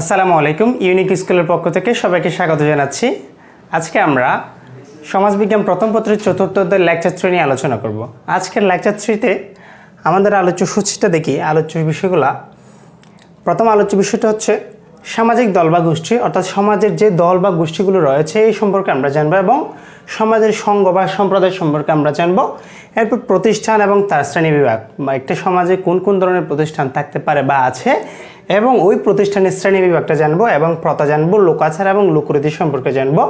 আসসালামু আলাইকুম ইউনিক স্কুলের পক্ষ থেকে সবাইকে স্বাগত জানাচ্ছি আজকে আমরা সমাজবিজ্ঞান প্রথম পত্রের চতুর্থ লেকচার থ্রি নিয়ে আলোচনা করব আজকের লেকচার থ্রিতে আমাদের আলোচ্য সূচিটা দেখি আলোচ্য বিষয়গুলা প্রথম আলোচ্য বিষয়টা হচ্ছে সামাজিক দল বা গোষ্ঠী অর্থাৎ সমাজের যে দল বা গোষ্ঠীগুলো রয়েছে এই সম্পর্কে আমরা জানবো এবং সমাজের সঙ্গ বা সম্প্রদায় সম্পর্কে আমরা জানবো এরপর প্রতিষ্ঠান এবং তার শ্রেণী বিভাগ বা একটা সমাজে কোন কোন ধরনের প্রতিষ্ঠান থাকতে পারে বা আছে এবং ওই প্রতিষ্ঠানের শ্রেণী বিভাগটা জানবো এবং প্রথা জানবো লোকাচার এবং লোকরীতি সম্পর্কে জানবো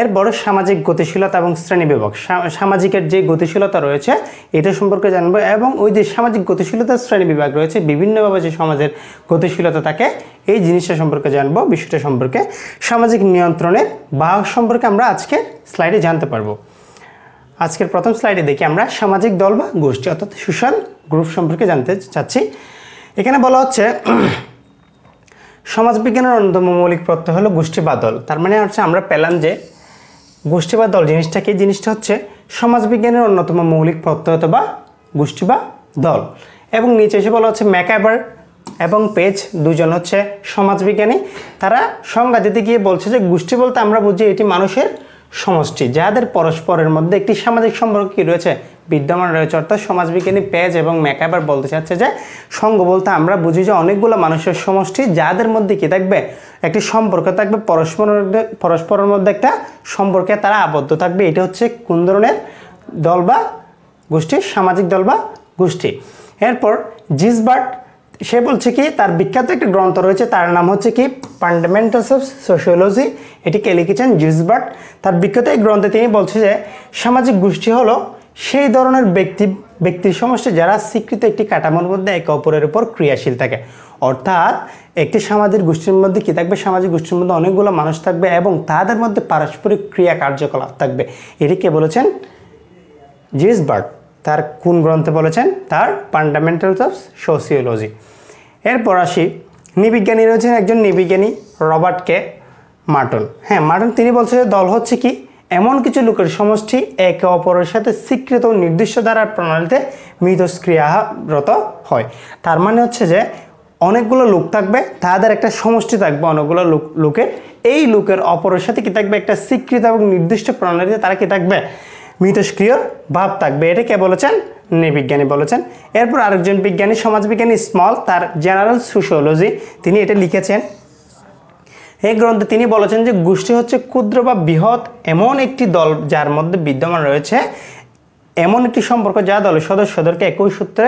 এর বড় সামাজিক গতিশীলতা এবং শ্রেণী বিভাগ সামাজিকের যে গতিশীলতা রয়েছে এটা সম্পর্কে জানবো এবং ওই যে সামাজিক গতিশীলতার শ্রেণী বিভাগ রয়েছে বিভিন্নভাবে যে সমাজের গতিশীলতা থাকে এই জিনিসটা সম্পর্কে জানবো বিষয়টা সম্পর্কে সামাজিক নিয়ন্ত্রণের বা সম্পর্কে আমরা আজকে স্লাইডে জানতে পারবো আজকের প্রথম স্লাইডে দেখি আমরা সামাজিক দল বা গোষ্ঠী অর্থাৎ সোশ্যাল গ্রুপ সম্পর্কে জানতে চাচ্ছি এখানে বলা হচ্ছে সমাজবিজ্ঞানের অন্যতম মৌলিক প্রত্যয় হলো গোষ্ঠী বা দল তার মানে হচ্ছে আমরা পেলাম যে গোষ্ঠী বা দল জিনিসটা কি জিনিসটা হচ্ছে সমাজবিজ্ঞানের অন্যতম মৌলিক প্রত্যয় অথবা গোষ্ঠী বা দল এবং নিচে এসে বলা হচ্ছে ম্যাকাবার এবং পেজ দুজন হচ্ছে সমাজবিজ্ঞানী তারা সংজ্ঞা দিতে গিয়ে বলছে যে গোষ্ঠী বলতে আমরা বুঝি এটি মানুষের সমষ্টি যাদের পরস্পরের মধ্যে একটি সামাজিক সম্পর্ক কী রয়েছে বিদ্যমান রয়েছে অর্থাৎ সমাজবিজ্ঞানী পেজ এবং ম্যাকাবার বলতে চাচ্ছে যে সঙ্গ বলতে আমরা বুঝি যে অনেকগুলো মানুষের সমষ্টি যাদের মধ্যে কি থাকবে একটি সম্পর্ক থাকবে পরস্পরের মধ্যে পরস্পরের মধ্যে একটা সম্পর্কে তারা আবদ্ধ থাকবে এটা হচ্ছে কোন ধরনের দল বা গোষ্ঠী সামাজিক দল বা গোষ্ঠী এরপর জিসবার্ট সে বলছে কি তার বিখ্যাত একটি গ্রন্থ রয়েছে তার নাম হচ্ছে কি ফান্ডামেন্টালস অফ সোশিওলজি এটিকে লিখেছেন জিসবার্ট তার বিখ্যাত এই গ্রন্থে তিনি বলছে যে সামাজিক গোষ্ঠী হলো সেই ধরনের ব্যক্তি ব্যক্তির সমস্ত যারা স্বীকৃত একটি কাঠামোর মধ্যে একে অপরের উপর ক্রিয়াশীল থাকে অর্থাৎ একটি সামাজিক গোষ্ঠীর মধ্যে কী থাকবে সামাজিক গোষ্ঠীর মধ্যে অনেকগুলো মানুষ থাকবে এবং তাদের মধ্যে পারস্পরিক ক্রিয়া কার্যকলাপ থাকবে এটিকে বলেছেন জিসবার্ট তার কোন গ্রন্থে বলেছেন তার ফান্ডামেন্টালস অফ সোশিওলজি এরপর আসি নিবিজ্ঞানী রয়েছেন একজন নিবিজ্ঞানী রবার্ট কে মার্টন হ্যাঁ মার্টন তিনি বলছে যে দল হচ্ছে কি এমন কিছু লোকের সমষ্টি একে অপরের সাথে স্বীকৃত নির্দিষ্ট দ্বারা প্রণালীতে মৃতস্ক্রিয়ারত হয় তার মানে হচ্ছে যে অনেকগুলো লোক থাকবে তাদের একটা সমষ্টি থাকবে অনেকগুলো লোক লোকের এই লোকের অপরের সাথে কী থাকবে একটা স্বীকৃত এবং নির্দিষ্ট প্রণালীতে তারা কী থাকবে মিথস্ক্রিয় ভাব থাকবে এটা কে বলেছেন নৃবিজ্ঞানী বলেছেন এরপর আরেকজন বিজ্ঞানী সমাজবিজ্ঞানী স্মল তার জেনারেল সোশিওলজি তিনি এটা লিখেছেন এই গ্রন্থে তিনি বলেছেন যে গোষ্ঠী হচ্ছে ক্ষুদ্র বা বৃহৎ এমন একটি দল যার মধ্যে বিদ্যমান রয়েছে এমন একটি সম্পর্ক যা দলের সদস্যদেরকে একই সূত্রে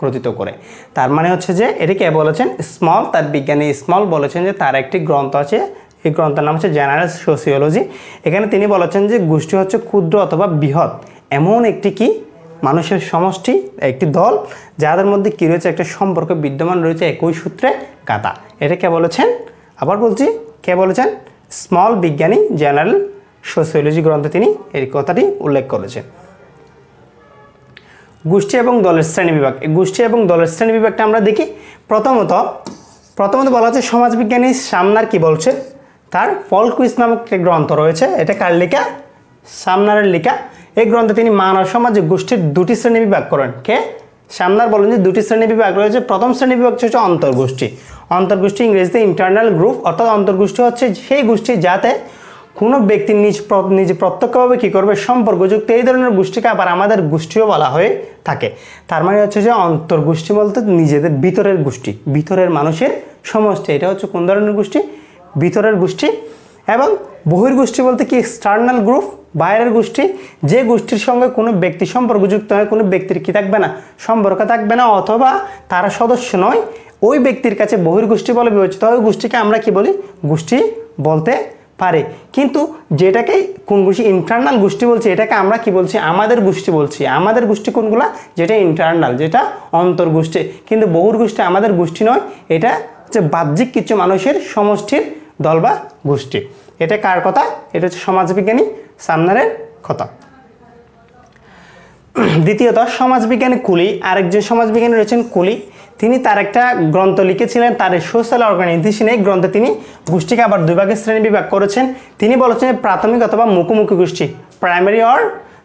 গ্রথিত করে তার মানে হচ্ছে যে এটি কে বলেছেন স্মল তার বিজ্ঞানী স্মল বলেছেন যে তার একটি গ্রন্থ আছে এই গ্রন্থের নাম হচ্ছে জেনারেল সোসিওলজি এখানে তিনি বলেছেন যে গোষ্ঠী হচ্ছে ক্ষুদ্র অথবা বৃহৎ এমন একটি কি মানুষের সমষ্টি একটি দল যাদের মধ্যে কী রয়েছে একটা সম্পর্ক বিদ্যমান রয়েছে একই সূত্রে কাতা এটা কে বলেছেন আবার বলছি কে বলেছেন স্মল বিজ্ঞানী জেনারেল সোসিওলজি গ্রন্থে তিনি এই কথাটি উল্লেখ করেছেন গোষ্ঠী এবং দলের শ্রেণী বিভাগ এই গোষ্ঠী এবং দলের শ্রেণী বিভাগটা আমরা দেখি প্রথমত প্রথমত বলা হচ্ছে সমাজবিজ্ঞানী সামনার কি বলছে তার ফলকুইস নামক একটি গ্রন্থ রয়েছে এটা কার লেখা সামনারের লেখা এই গ্রন্থে তিনি মানব সমাজে গোষ্ঠীর দুটি শ্রেণী বিভাগ করেন কে সামনার বলেন যে দুটি শ্রেণী বিভাগ রয়েছে প্রথম শ্রেণী বিভাগ হচ্ছে অন্তর্গোষ্ঠী অন্তর্গোষ্ঠী ইংরেজিতে ইন্টারনাল গ্রুপ অর্থাৎ অন্তর্গোষ্ঠী হচ্ছে সেই গোষ্ঠী যাতে কোনো ব্যক্তি নিজ নিজ প্রত্যক্ষভাবে কী করবে সম্পর্কযুক্ত এই ধরনের গোষ্ঠীকে আবার আমাদের গোষ্ঠীও বলা হয়ে থাকে তার মানে হচ্ছে যে অন্তর্গোষ্ঠী বলতে নিজেদের ভিতরের গোষ্ঠী ভিতরের মানুষের সমষ্টি এটা হচ্ছে কোন ধরনের গোষ্ঠী ভিতরের গোষ্ঠী এবং বহির্গোষ্ঠী বলতে কি এক্সটার্নাল গ্রুপ বাইরের গোষ্ঠী যে গোষ্ঠীর সঙ্গে কোনো ব্যক্তি সম্পর্কযুক্ত হয় কোনো ব্যক্তির কি থাকবে না সম্পর্ক থাকবে না অথবা তারা সদস্য নয় ওই ব্যক্তির কাছে বহির্গোষ্ঠী বলে বিবেচিত হয় ওই গোষ্ঠীকে আমরা কি বলি গোষ্ঠী বলতে পারে কিন্তু যেটাকে কোন গোষ্ঠী ইন্টারনাল গোষ্ঠী বলছি এটাকে আমরা কি বলছি আমাদের গোষ্ঠী বলছি আমাদের গোষ্ঠী কোনগুলা যেটা ইন্টারনাল যেটা অন্তর্গোষ্ঠী কিন্তু বহুর গোষ্ঠী আমাদের গোষ্ঠী নয় এটা হচ্ছে বাহ্যিক কিছু মানুষের সমষ্টির দল বা গোষ্ঠী এটা কার কথা এটা হচ্ছে সমাজবিজ্ঞানী সামনারের কথা দ্বিতীয়ত সমাজবিজ্ঞানী কুলি আরেকজন সমাজবিজ্ঞানী রয়েছেন কুলি তিনি তার একটা গ্রন্থ লিখেছিলেন তার সোশ্যাল অর্গানাইজেশন এই গ্রন্থে তিনি গোষ্ঠীকে আবার দুই শ্রেণী বিভাগ করেছেন তিনি বলেছেন প্রাথমিক অথবা মুখোমুখি গোষ্ঠী প্রাইমারি অর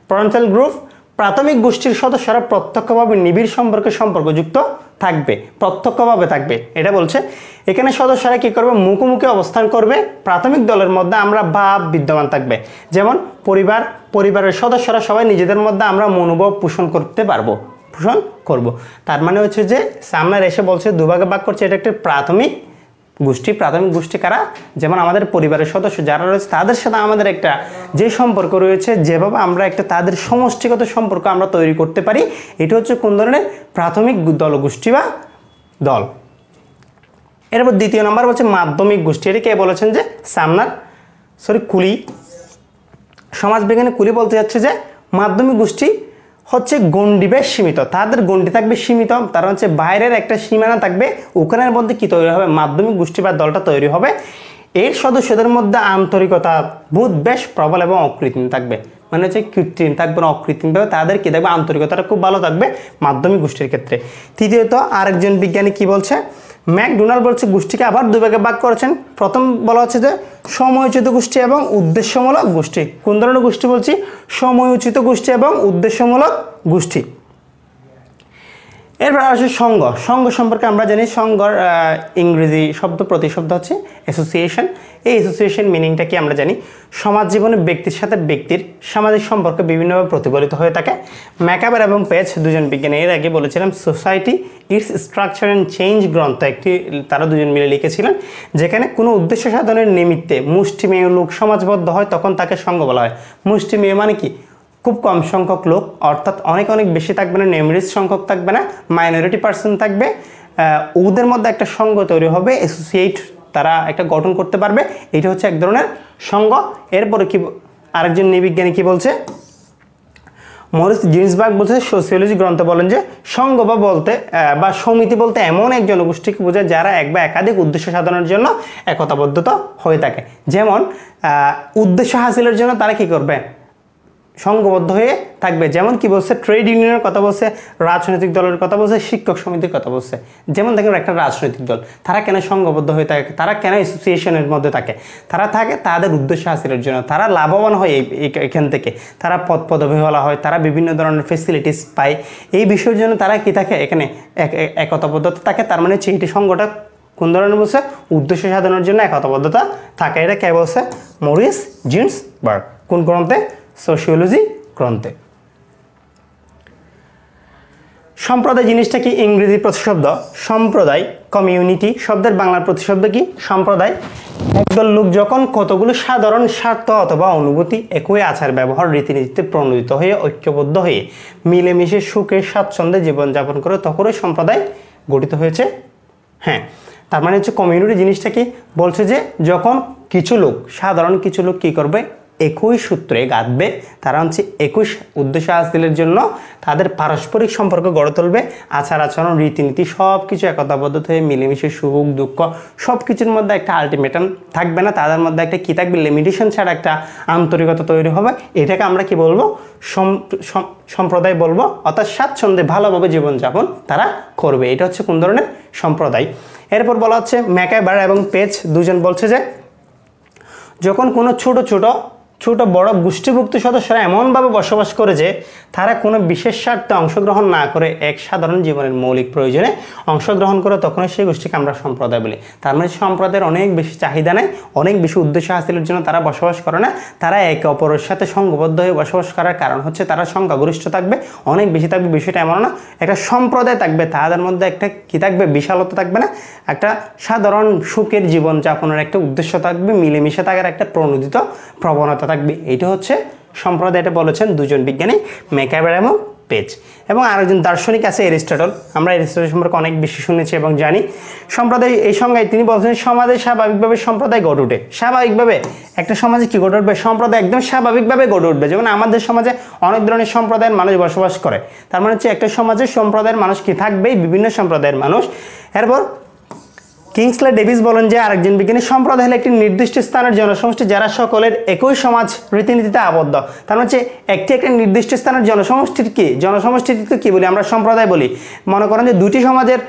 প্রঞ্চল গ্রুপ প্রাথমিক গোষ্ঠীর সদস্যরা প্রত্যক্ষভাবে নিবিড় সম্পর্কে সম্পর্কযুক্ত থাকবে প্রত্যক্ষভাবে থাকবে এটা বলছে এখানে সদস্যরা কী করবে মুখোমুখি অবস্থান করবে প্রাথমিক দলের মধ্যে আমরা ভাব বিদ্যমান থাকবে যেমন পরিবার পরিবারের সদস্যরা সবাই নিজেদের মধ্যে আমরা মনোভাব পোষণ করতে পারবো পোষণ করব। তার মানে হচ্ছে যে সামনের এসে বলছে দুভাগে ভাগ করছে এটা একটি প্রাথমিক গোষ্ঠী প্রাথমিক গোষ্ঠী কারা যেমন আমাদের পরিবারের সদস্য যারা রয়েছে তাদের সাথে আমাদের একটা যে সম্পর্ক রয়েছে যেভাবে আমরা একটা তাদের সমষ্টিগত সম্পর্ক আমরা তৈরি করতে পারি এটা হচ্ছে কোন ধরনের প্রাথমিক দলগোষ্ঠী বা দল এরপর দ্বিতীয় নম্বর বলছে মাধ্যমিক গোষ্ঠী এটি কে বলেছেন যে সামনার সরি কুলি সমাজবিজ্ঞানে কুলি বলতে যাচ্ছে যে মাধ্যমিক গোষ্ঠী হচ্ছে গণ্ডি বেশ সীমিত তাদের গণ্ডি থাকবে সীমিত তারা হচ্ছে বাইরের একটা সীমানা থাকবে ওখানের মধ্যে কী তৈরি হবে মাধ্যমিক গোষ্ঠী বা দলটা তৈরি হবে এর সদস্যদের মধ্যে আন্তরিকতা বোধ বেশ প্রবল এবং অকৃত্রিম থাকবে মানে হচ্ছে কৃত্রিম থাকবে না অকৃত্রিমভাবে তাদের কী থাকবে আন্তরিকতাটা খুব ভালো থাকবে মাধ্যমিক গোষ্ঠীর ক্ষেত্রে তৃতীয়ত আরেকজন বিজ্ঞানী কি বলছে ম্যাকডোনাল্ড বলছে গোষ্ঠীকে আবার দুভাগে ভাগ করেছেন প্রথম বলা হচ্ছে যে সময়োচিত গোষ্ঠী এবং উদ্দেশ্যমূলক গোষ্ঠী কোন ধরনের গোষ্ঠী বলছি সময়োচিত গোষ্ঠী এবং উদ্দেশ্যমূলক গোষ্ঠী এরপর আসে সঙ্গ সঙ্গ সম্পর্কে আমরা জানি সঙ্গর ইংরেজি শব্দ প্রতিশব্দ হচ্ছে অ্যাসোসিয়েশন এই অ্যাসোসিয়েশন মিনিংটা কি আমরা জানি সমাজ জীবনে ব্যক্তির সাথে ব্যক্তির সামাজিক সম্পর্কে বিভিন্নভাবে প্রতিফলিত হয়ে থাকে ম্যাকাবার এবং পেজ দুজন বিজ্ঞানী এর আগে বলেছিলাম society its structure and change গ্রন্থ একটি তারা দুজন মিলে লিখেছিলেন যেখানে কোনো উদ্দেশ্য সাধনের নিমিত্তে মুষ্টিমেয় লোক সমাজবদ্ধ হয় তখন তাকে সঙ্গ বলা হয় মুষ্টিমেয় মানে কি খুব কম সংখ্যক লোক অর্থাৎ অনেক অনেক বেশি থাকবে না নেমরিজ সংখ্যক থাকবে না মাইনরিটি পার্সন থাকবে ওদের মধ্যে একটা সঙ্গ তৈরি হবে অ্যাসোসিয়েট তারা একটা গঠন করতে পারবে এটা হচ্ছে এক ধরনের সঙ্গ এরপরে কি আরেকজন নৃবিজ্ঞানী কি বলছে মরিস জিন্সবার্গ বলছে সোসিওলজি গ্রন্থ বলেন যে সংঘ বা বলতে বা সমিতি বলতে এমন এক জনগোষ্ঠীকে বোঝায় যারা এক বা একাধিক উদ্দেশ্য সাধনের জন্য একতাবদ্ধতা হয়ে থাকে যেমন উদ্দেশ্য হাসিলের জন্য তারা কি করবে সংঘবদ্ধ হয়ে থাকবে যেমন কি বলছে ট্রেড ইউনিয়নের কথা বলছে রাজনৈতিক দলের কথা বলছে শিক্ষক সমিতির কথা বলছে যেমন দেখেন একটা রাজনৈতিক দল তারা কেন সংঘবদ্ধ হয়ে থাকে তারা কেন অ্যাসোসিয়েশনের মধ্যে থাকে তারা থাকে তাদের উদ্দেশ্য হাসিলের জন্য তারা লাভবান হয় এই এখান থেকে তারা পদ পদবি বলা হয় তারা বিভিন্ন ধরনের ফেসিলিটিস পায় এই বিষয়ের জন্য তারা কি থাকে এখানে একতাবদ্ধ থাকে তার মানে হচ্ছে এটি সংঘটা কোন ধরনের বলছে উদ্দেশ্য সাধনের জন্য একতাবদ্ধতা থাকে এটা কে বলছে মরিস বার্গ কোন গ্রন্থে সোশিওলজি গ্রন্থে সম্প্রদায় জিনিসটা কি ইংরেজি প্রতিশব্দ সম্প্রদায় কমিউনিটি শব্দের বাংলার প্রতিশব্দ কি সম্প্রদায় একদল লোক যখন কতগুলো সাধারণ স্বার্থ অথবা অনুভূতি একই আচার ব্যবহার রীতিনীতিতে প্রণোদিত হয়ে ঐক্যবদ্ধ হয়ে মিলেমিশে সুখে স্বাচ্ছন্দ্যে জীবনযাপন করে তখনই সম্প্রদায় গঠিত হয়েছে হ্যাঁ তার মানে হচ্ছে কমিউনিটি জিনিসটা কি বলছে যে যখন কিছু লোক সাধারণ কিছু লোক কী করবে একই সূত্রে গাঁথবে তারা হচ্ছে একুশ উদ্দেশ্য হাসিলের জন্য তাদের পারস্পরিক সম্পর্ক গড়ে তুলবে আচার আচরণ রীতিনীতি সব কিছু একতাবদ্ধ হয়ে মিলেমিশে সুখ দুঃখ সব কিছুর মধ্যে একটা আলটিমেটাম থাকবে না তাদের মধ্যে একটা কী থাকবে লিমিটেশন ছাড়া একটা আন্তরিকতা তৈরি হবে এটাকে আমরা কি বলবো সম্প্রদায় বলবো অর্থাৎ স্বাচ্ছন্দ্যে ভালোভাবে জীবনযাপন তারা করবে এটা হচ্ছে কোন ধরনের সম্প্রদায় এরপর বলা হচ্ছে ম্যাকাইবার এবং পেজ দুজন বলছে যে যখন কোনো ছোট ছোট ছোট বড় গোষ্ঠীভুক্ত সদস্যরা এমনভাবে বসবাস করে যে তারা কোনো বিশেষ স্বার্থে অংশগ্রহণ না করে এক সাধারণ জীবনের মৌলিক প্রয়োজনে অংশগ্রহণ করে তখনই সেই গোষ্ঠীকে আমরা সম্প্রদায় বলি তার মানে সম্প্রদায়ের অনেক বেশি চাহিদা নেই অনেক বেশি উদ্দেশ্য হাসিলের জন্য তারা বসবাস করে না তারা একে অপরের সাথে সংঘবদ্ধ হয়ে বসবাস করার কারণ হচ্ছে তারা সংখ্যাগরিষ্ঠ থাকবে অনেক বেশি থাকবে বিষয়টা এমন না একটা সম্প্রদায় থাকবে তাদের মধ্যে একটা কী থাকবে বিশালতা থাকবে না একটা সাধারণ সুখের জীবনযাপনের একটা উদ্দেশ্য থাকবে মিলেমিশে থাকার একটা প্রণোদিত প্রবণতা থাকবে এটা হচ্ছে সম্প্রদায় এটা বলেছেন দুজন বিজ্ঞানী মেকাবের এবং পেজ এবং আরেকজন দার্শনিক আছে এরিস্টটল আমরা এরিস্টটল সম্পর্কে অনেক বেশি শুনেছি এবং জানি সম্প্রদায় এই সংজ্ঞায় তিনি বলছেন সমাজে স্বাভাবিকভাবে সম্প্রদায় গড়ে উঠে স্বাভাবিকভাবে একটা সমাজে কি গড়ে উঠবে সম্প্রদায় একদম স্বাভাবিকভাবে গড়ে উঠবে যেমন আমাদের সমাজে অনেক ধরনের সম্প্রদায়ের মানুষ বসবাস করে তার মানে হচ্ছে একটা সমাজে সম্প্রদায়ের মানুষ কি থাকবেই বিভিন্ন সম্প্রদায়ের মানুষ এরপর কিংসলে ডেভিস বলেন যে আরেকজন বিজ্ঞানী সম্প্রদায় হলে একটি নির্দিষ্ট স্থানের জনসমষ্টি যারা সকলের একই সমাজ রীতিনীতিতে আবদ্ধ তার মানে হচ্ছে একটি একটি নির্দিষ্ট স্থানের জনসমষ্টির কি তো কী বলি আমরা সম্প্রদায় বলি মনে করেন যে দুটি সমাজের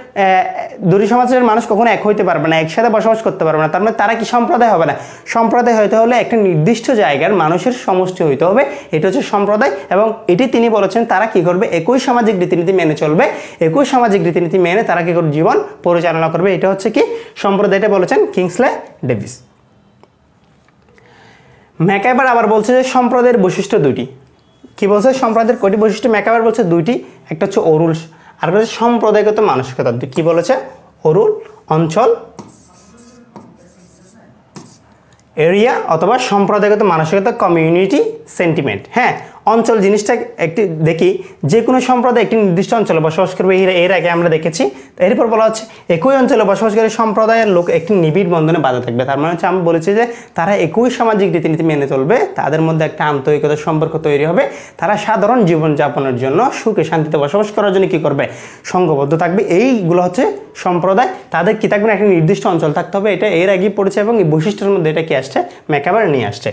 দুটি সমাজের মানুষ কখনো এক হইতে পারবে না একসাথে বসবাস করতে পারবে না তার মানে তারা কি সম্প্রদায় হবে না সম্প্রদায় হইতে হলে একটা নির্দিষ্ট জায়গার মানুষের সমষ্টি হইতে হবে এটা হচ্ছে সম্প্রদায় এবং এটি তিনি বলেছেন তারা কি করবে একই সামাজিক রীতিনীতি মেনে চলবে একই সামাজিক রীতিনীতি মেনে তারা কি করবে জীবন পরিচালনা করবে এটা হচ্ছে কি সম্প্রদায়টা বলেছেন কিংসলে ডেভিস ম্যাকাইবার আবার বলছে যে সম্প্রদায়ের বৈশিষ্ট্য দুটি কি বলছে সম্প্রদায়ের কটি বৈশিষ্ট্য ম্যাকাইবার বলছে দুইটি একটা হচ্ছে অরুল আর বলছে সম্প্রদায়গত মানসিকতা কি বলেছে অরুল অঞ্চল এরিয়া অথবা সম্প্রদায়গত মানসিকতা কমিউনিটি সেন্টিমেন্ট হ্যাঁ অঞ্চল জিনিসটা একটি দেখি যে কোনো সম্প্রদায় একটি নির্দিষ্ট অঞ্চলে বসবাস করবে এর আগে আমরা দেখেছি এরপর বলা হচ্ছে একই অঞ্চলে বসবাসকারী সম্প্রদায়ের লোক একটি নিবিড় বন্ধনে বাধা থাকবে তার মানে হচ্ছে আমি বলেছি যে তারা একই সামাজিক রীতিনীতি মেনে চলবে তাদের মধ্যে একটা আন্তরিকতার সম্পর্ক তৈরি হবে তারা সাধারণ জীবনযাপনের জন্য সুখে শান্তিতে বসবাস করার জন্য কী করবে সংঘবদ্ধ থাকবে এইগুলো হচ্ছে সম্প্রদায় তাদের কী থাকবে একটা নির্দিষ্ট অঞ্চল থাকতে হবে এটা এর আগেই পড়েছে এবং এই বৈশিষ্ট্যের মধ্যে এটা কি আসছে মেকাবার নিয়ে আসছে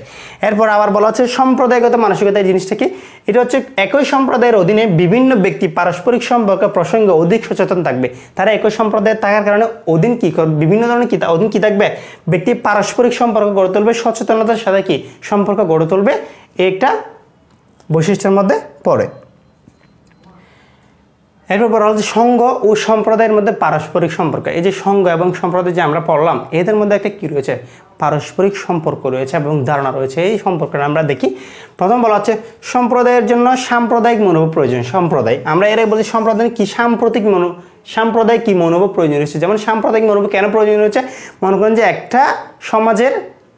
এরপর আবার বলা হচ্ছে সম্প্রদায়গত মানসিকতা জিনিসটা থেকে এটা হচ্ছে একই সম্প্রদায়ের অধীনে বিভিন্ন ব্যক্তি পারস্পরিক সম্পর্ক প্রসঙ্গে অধিক সচেতন থাকবে তারা একই সম্প্রদায়ের থাকার কারণে অধীন কী বিভিন্ন ধরনের কী অধীন কী থাকবে ব্যক্তি পারস্পরিক সম্পর্ক গড়ে তুলবে সচেতনতার সাথে কি সম্পর্ক গড়ে তুলবে একটা বৈশিষ্ট্যের মধ্যে পড়ে এরপর বলা হচ্ছে সংঘ ও সম্প্রদায়ের মধ্যে পারস্পরিক সম্পর্ক এই যে সংঘ এবং সম্প্রদায় যে আমরা পড়লাম এদের মধ্যে একটা কী রয়েছে পারস্পরিক সম্পর্ক রয়েছে এবং ধারণা রয়েছে এই সম্পর্কটা আমরা দেখি প্রথম বলা হচ্ছে সম্প্রদায়ের জন্য সাম্প্রদায়িক মনোভাব প্রয়োজন সম্প্রদায় আমরা এরাই বলছি সম্প্রদায় কি সাম্প্রতিক মনো সাম্প্রদায়িক কী মনোভাব প্রয়োজন রয়েছে যেমন সাম্প্রদায়িক মনোভাব কেন প্রয়োজন রয়েছে মনে করেন যে একটা সমাজের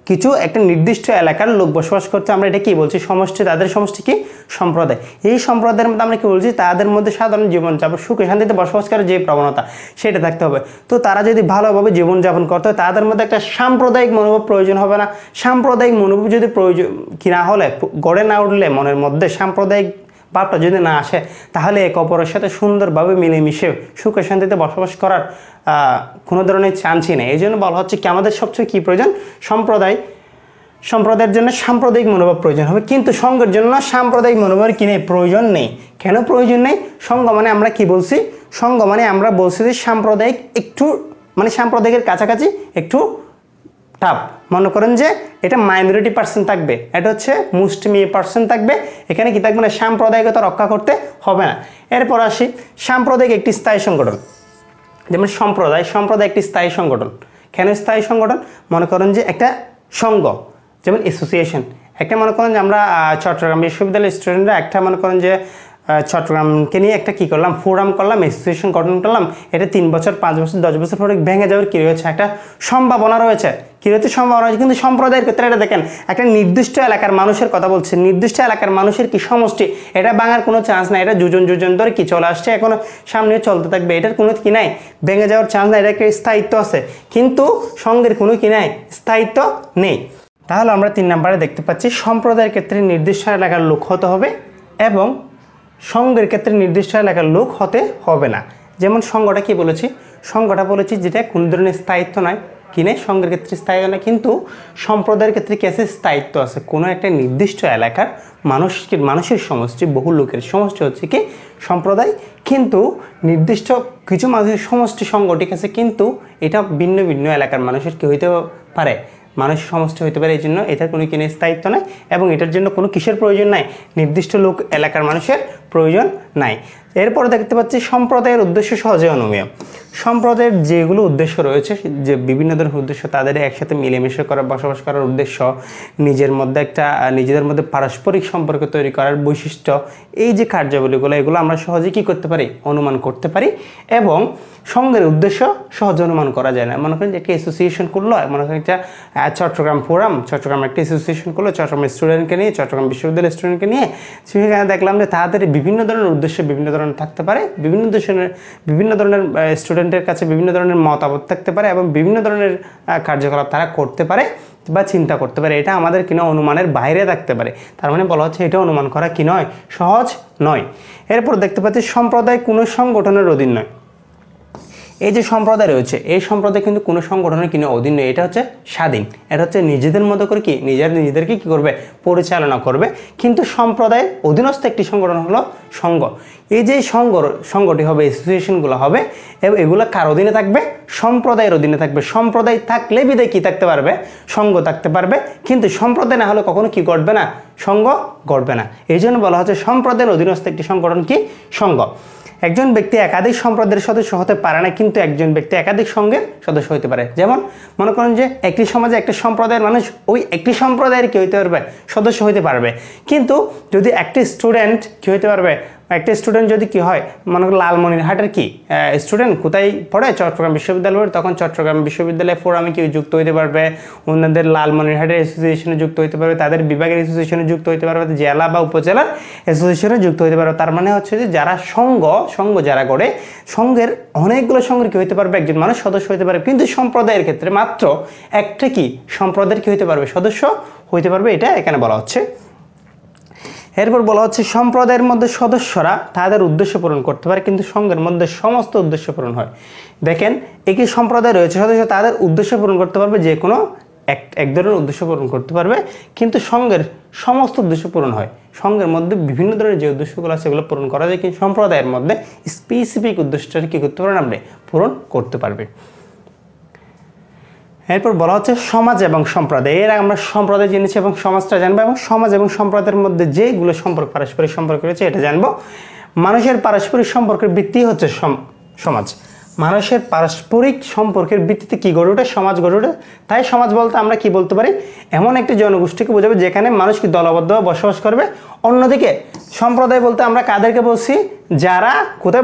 কিছু একটা নির্দিষ্ট এলাকার লোক বসবাস করতে আমরা এটা কি বলছি সমষ্টি তাদের সমষ্টি কি সম্প্রদায় এই সম্প্রদায়ের মধ্যে আমরা কি বলছি তাদের মধ্যে সাধারণ জীবনযাপন সুখে শান্তিতে বসবাস করার যে প্রবণতা সেটা থাকতে হবে তো তারা যদি ভালোভাবে জীবনযাপন করতে হয় তাদের মধ্যে একটা সাম্প্রদায়িক মনোভাব প্রয়োজন হবে না সাম্প্রদায়িক মনোভাব যদি প্রয়োজন কিনা হলে গড়ে না উঠলে মনের মধ্যে সাম্প্রদায়িক পাপটা যদি না আসে তাহলে এক অপরের সাথে সুন্দরভাবে মিলেমিশে সুখে শান্তিতে বসবাস করার কোনো ধরনের চান্সই নেই এই জন্য বলা হচ্ছে কি আমাদের সবচেয়ে কী প্রয়োজন সম্প্রদায় সম্প্রদায়ের জন্য সাম্প্রদায়িক মনোভাব প্রয়োজন হবে কিন্তু সঙ্গের জন্য সাম্প্রদায়িক মনোভাবের কিনে প্রয়োজন নেই কেন প্রয়োজন নেই সঙ্গ মানে আমরা কি বলছি সঙ্গ মানে আমরা বলছি যে সাম্প্রদায়িক একটু মানে সাম্প্রদায়িকের কাছাকাছি একটু তাপ মনে করেন যে এটা মাইনরিটি পার্সেন্ট থাকবে এটা হচ্ছে মুসলিমি পার্সেন্ট থাকবে এখানে কি থাকবে না সাম্প্রদায়িকতা রক্ষা করতে হবে না এরপর আসি সাম্প্রদায়িক একটি স্থায়ী সংগঠন যেমন সম্প্রদায় সম্প্রদায় একটি স্থায়ী সংগঠন কেন স্থায়ী সংগঠন মনে করেন যে একটা সংঘ যেমন অ্যাসোসিয়েশন একটা মনে করেন যে আমরা চট্টগ্রাম বিশ্ববিদ্যালয়ের স্টুডেন্টরা একটা মনে করেন যে চট্টগ্রামকে নিয়ে একটা কী করলাম ফোরাম করলাম অ্যাসোসিয়েশন গঠন করলাম এটা তিন বছর পাঁচ বছর দশ বছর পরে ভেঙে যাওয়ার কী রয়েছে একটা সম্ভাবনা রয়েছে রয়েছে সম্ভাবনা রয়েছে কিন্তু সম্প্রদায়ের ক্ষেত্রে এটা দেখেন একটা নির্দিষ্ট এলাকার মানুষের কথা বলছে নির্দিষ্ট এলাকার মানুষের কি সমষ্টি এটা ভাঙার কোনো চান্স নাই এটা দুজন দুজন ধরে কি চলে আসছে এখনও সামনে চলতে থাকবে এটার কোনো কি নাই ভেঙে যাওয়ার চান্স নাই এটাকে স্থায়িত্ব আছে কিন্তু সঙ্গের কোনো কি নাই স্থায়িত্ব নেই তাহলে আমরা তিন নম্বরে দেখতে পাচ্ছি সম্প্রদায়ের ক্ষেত্রে নির্দিষ্ট এলাকার লোক হতে হবে এবং সঙ্গের ক্ষেত্রে নির্দিষ্ট এলাকার লোক হতে হবে না যেমন সঙ্গটা কি বলেছি সঙ্গটা বলেছি যেটা কোনো ধরনের স্থায়িত্ব নয় কিনে সঙ্গের ক্ষেত্রে স্থায়ী না কিন্তু সম্প্রদায়ের ক্ষেত্রে কেসে স্থায়িত্ব আছে কোনো একটা নির্দিষ্ট এলাকার মানুষকে মানুষের সমষ্টি বহু লোকের সমষ্টি হচ্ছে কি সম্প্রদায় কিন্তু নির্দিষ্ট কিছু মানুষের সমষ্টি ঠিক আছে কিন্তু এটা ভিন্ন ভিন্ন এলাকার মানুষের কি হইতে পারে মানসিক সমস্যা হতে পারে এই জন্য এটার কোনো কিনে স্থায়িত্ব নাই এবং এটার জন্য কোনো কিসের প্রয়োজন নাই নির্দিষ্ট লোক এলাকার মানুষের প্রয়োজন নাই এরপর দেখতে পাচ্ছি সম্প্রদায়ের উদ্দেশ্য সহজে অনুমেয় সম্প্রদায়ের যেগুলো উদ্দেশ্য রয়েছে যে বিভিন্ন ধরনের উদ্দেশ্য তাদের একসাথে মিলেমিশে করা বসবাস করার উদ্দেশ্য নিজের মধ্যে একটা নিজেদের মধ্যে পারস্পরিক সম্পর্ক তৈরি করার বৈশিষ্ট্য এই যে কার্যাবলীগুলো এগুলো আমরা সহজে কি করতে পারি অনুমান করতে পারি এবং সঙ্গের উদ্দেশ্য সহজে অনুমান করা যায় না মনে করেন যে একটা অ্যাসোসিয়েশন করলো মনে করেন একটা চট্টগ্রাম ফোরাম চট্টগ্রাম একটা অ্যাসোসিয়েশন করলো চট্টগ্রামের স্টুডেন্টকে নিয়ে চট্টগ্রাম বিশ্ববিদ্যালয়ের স্টুডেন্টকে নিয়ে সেখানে দেখলাম যে তাদের বিভিন্ন ধরনের উদ্দেশ্য বিভিন্ন ধরনের থাকতে পারে বিভিন্ন দেশের বিভিন্ন ধরনের স্টুডেন্টের কাছে বিভিন্ন ধরনের মতামত থাকতে পারে এবং বিভিন্ন ধরনের কার্যকলাপ তারা করতে পারে বা চিন্তা করতে পারে এটা আমাদের কিনা অনুমানের বাইরে থাকতে পারে তার মানে বলা হচ্ছে এটা অনুমান করা কি নয় সহজ নয় এরপর দেখতে পাচ্ছি সম্প্রদায় কোনো সংগঠনের অধীন নয় এই যে সম্প্রদায় রয়েছে এই সম্প্রদায় কিন্তু কোনো সংগঠনের কিনে অধীন নয় এটা হচ্ছে স্বাধীন এটা হচ্ছে নিজেদের মতো করে কি নিজের নিজেদেরকে কি করবে পরিচালনা করবে কিন্তু সম্প্রদায়ের অধীনস্থ একটি সংগঠন হলো সংঘ এই যে সংঘ সংগঠি হবে অ্যাসোসিয়েশনগুলো হবে এবং এগুলো কার অধীনে থাকবে সম্প্রদায়ের অধীনে থাকবে সম্প্রদায় থাকলে বিদে কী থাকতে পারবে সংঘ থাকতে পারবে কিন্তু সম্প্রদায় না হলে কখনো কি ঘটবে না সংঘ ঘটবে না এই জন্য বলা হচ্ছে সম্প্রদায়ের অধীনস্থ একটি সংগঠন কি সংঘ একজন ব্যক্তি একাধিক সম্প্রদায়ের সদস্য হতে পারে না কিন্তু একজন ব্যক্তি একাধিক সঙ্গের সদস্য হতে পারে যেমন মনে করেন যে একটি সমাজে একটি সম্প্রদায়ের মানুষ ওই একটি সম্প্রদায়ের কী হইতে পারবে সদস্য হইতে পারবে কিন্তু যদি একটি স্টুডেন্ট কী হইতে পারবে একটা স্টুডেন্ট যদি কি হয় মনে করো লালমনিরহাটের কি স্টুডেন্ট কোথায় পড়ে চট্টগ্রাম বিশ্ববিদ্যালয়ের তখন চট্টগ্রাম বিশ্ববিদ্যালয় ফোরামে কেউ যুক্ত হতে পারবে অন্যদের লালমনিরহাটের অ্যাসোসিয়েশনে যুক্ত হতে পারবে তাদের বিভাগের অ্যাসোসিয়েশনে যুক্ত হতে পারবে জেলা বা উপজেলার অ্যাসোসিয়েশনে যুক্ত হতে পারবে তার মানে হচ্ছে যে যারা সংঘ সংঘ যারা করে সংঘের অনেকগুলো সংঘের কী হতে পারবে একজন মানুষ সদস্য হতে পারবে কিন্তু সম্প্রদায়ের ক্ষেত্রে মাত্র একটা কি সম্প্রদায়ের কী হতে পারবে সদস্য হইতে পারবে এটা এখানে বলা হচ্ছে এরপর বলা হচ্ছে সম্প্রদায়ের মধ্যে সদস্যরা তাদের উদ্দেশ্য পূরণ করতে পারে কিন্তু সংঘের মধ্যে সমস্ত উদ্দেশ্য পূরণ হয় দেখেন একই সম্প্রদায় রয়েছে সদস্য তাদের উদ্দেশ্য পূরণ করতে পারবে যে কোনো এক এক ধরনের উদ্দেশ্য পূরণ করতে পারবে কিন্তু সংঘের সমস্ত উদ্দেশ্য পূরণ হয় সংঘের মধ্যে বিভিন্ন ধরনের যে উদ্দেশ্যগুলো আছে সেগুলো পূরণ করা যায় কিন্তু সম্প্রদায়ের মধ্যে স্পেসিফিক উদ্দেশ্যটা কী করতে পারেন আপনি পূরণ করতে পারবে এরপর বলা হচ্ছে সমাজ এবং সম্প্রদায় এর আমরা সম্প্রদায় জেনেছি এবং সমাজটা জানবো এবং সমাজ এবং সম্প্রদায়ের মধ্যে যেগুলো সম্পর্ক পারস্পরিক সম্পর্ক রয়েছে এটা জানবো মানুষের পারস্পরিক সম্পর্কের ভিত্তি হচ্ছে সমাজ মানুষের পারস্পরিক সম্পর্কের ভিত্তিতে কী গড়ে ওঠে সমাজ গড়ে ওঠে তাই সমাজ বলতে আমরা কি বলতে পারি এমন একটি জনগোষ্ঠীকে বোঝাবে যেখানে মানুষ কি দলবদ্ধভাবে বসবাস করবে অন্যদিকে সম্প্রদায় বলতে আমরা কাদেরকে বলছি যারা কোথায়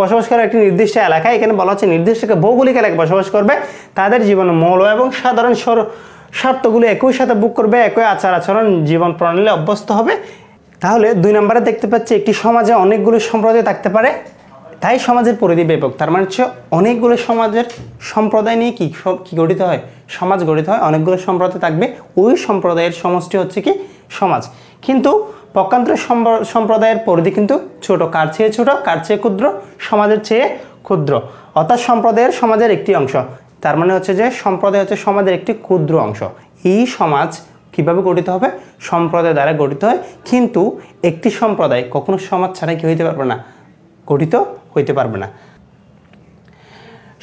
বসবাস করে একটি নির্দিষ্ট এলাকায় এখানে বলা হচ্ছে নির্দিষ্ট ভৌগোলিক এলাকায় বসবাস করবে তাদের জীবন মৌল এবং সাধারণ স্বর স্বার্থগুলো একই সাথে বুক করবে একই আচার আচরণ জীবন প্রণালী অভ্যস্ত হবে তাহলে দুই নম্বরে দেখতে পাচ্ছি একটি সমাজে অনেকগুলো সম্প্রদায় থাকতে পারে তাই সমাজের পরিধি ব্যাপক তার মানে হচ্ছে অনেকগুলো সমাজের সম্প্রদায় নিয়ে কী কী গঠিত হয় সমাজ গঠিত হয় অনেকগুলো সম্প্রদায় থাকবে ওই সম্প্রদায়ের সমষ্টি হচ্ছে কি সমাজ কিন্তু পক্ষান্তর সম্প্রদায়ের পরিধি কিন্তু ছোট কার চেয়ে ছোট কার চেয়ে ক্ষুদ্র সমাজের চেয়ে ক্ষুদ্র অর্থাৎ সম্প্রদায়ের সমাজের একটি অংশ তার মানে হচ্ছে যে সম্প্রদায় হচ্ছে সমাজের একটি ক্ষুদ্র অংশ এই সমাজ কীভাবে গঠিত হবে সম্প্রদায় দ্বারা গঠিত হয় কিন্তু একটি সম্প্রদায় কখনো সমাজ ছাড়া কি হইতে পারবে না গঠিত হইতে পারবে না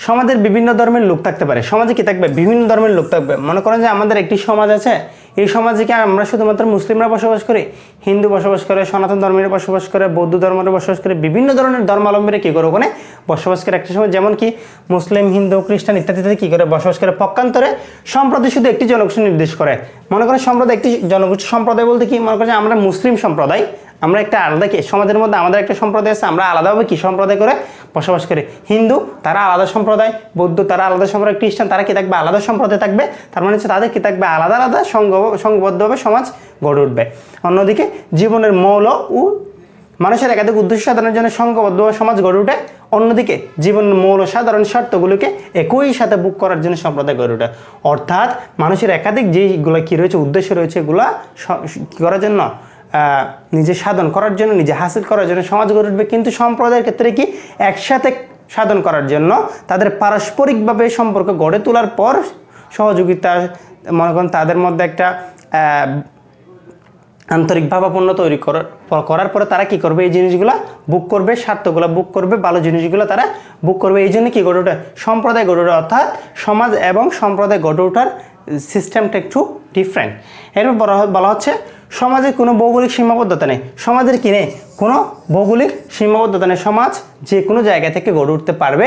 সমাজের বিভিন্ন ধর্মের লোক থাকতে পারে সমাজে কি থাকবে বিভিন্ন ধর্মের লোক থাকবে মনে করেন যে আমাদের একটি সমাজ আছে এই সমাজে কি আমরা শুধুমাত্র মুসলিমরা বসবাস করি হিন্দু বসবাস করে সনাতন ধর্মের বসবাস করে বৌদ্ধ ধর্মের বসবাস করে বিভিন্ন ধরনের ধর্মাবলম্বীরা কী করে ওখানে বসবাস করে একটা সময় যেমন কি মুসলিম হিন্দু খ্রিস্টান ইত্যাদিতে কী করে বসবাস করে পক্ষান্তরে সম্প্রদায় শুধু একটি জনগোষ্ঠী নির্দেশ করে মনে করেন সম্প্রদায় একটি জনগোষ্ঠী সম্প্রদায় বলতে কি মনে করেন আমরা মুসলিম সম্প্রদায় আমরা একটা আলাদা কি সমাজের মধ্যে আমাদের একটা সম্প্রদায় আছে আমরা আলাদাভাবে কি সম্প্রদায় করে বসবাস করে হিন্দু তারা আলাদা সম্প্রদায় বৌদ্ধ তারা আলাদা সম্প্রদায় খ্রিস্টান তারা কি থাকবে আলাদা সম্প্রদায় থাকবে তার মানে হচ্ছে তাদের কি থাকবে আলাদা আলাদা সংঘবদ্ধভাবে সমাজ গড়ে উঠবে অন্যদিকে জীবনের মৌল ও মানুষের একাধিক উদ্দেশ্য সাধনের জন্য সংঘবদ্ধ সমাজ গড়ে উঠে অন্যদিকে জীবনের মৌল সাধারণ স্বার্থগুলোকে একই সাথে বুক করার জন্য সম্প্রদায় গড়ে ওঠে অর্থাৎ মানুষের একাধিক যেগুলো কী রয়েছে উদ্দেশ্য রয়েছে এগুলো করার জন্য নিজে সাধন করার জন্য নিজে হাসিল করার জন্য সমাজ গড়ে উঠবে কিন্তু সম্প্রদায়ের ক্ষেত্রে কি একসাথে সাধন করার জন্য তাদের পারস্পরিকভাবে সম্পর্ক গড়ে তোলার পর সহযোগিতা মনে করেন তাদের মধ্যে একটা আন্তরিক ভাবাপন্ন তৈরি করার পরে তারা কি করবে এই জিনিসগুলো বুক করবে স্বার্থগুলো বুক করবে ভালো জিনিসগুলো তারা বুক করবে এই জন্য কী গড়ে ওঠে সম্প্রদায় গড়ে ওঠে অর্থাৎ সমাজ এবং সম্প্রদায় গড়ে ওঠার সিস্টেমটা একটু ডিফারেন্ট এরপর বলা হচ্ছে সমাজে কোনো ভৌগোলিক সীমাবদ্ধতা নেই সমাজের কিনে কোনো ভৌগোলিক সীমাবদ্ধতা নেই সমাজ যে কোনো জায়গা থেকে গড়ে উঠতে পারবে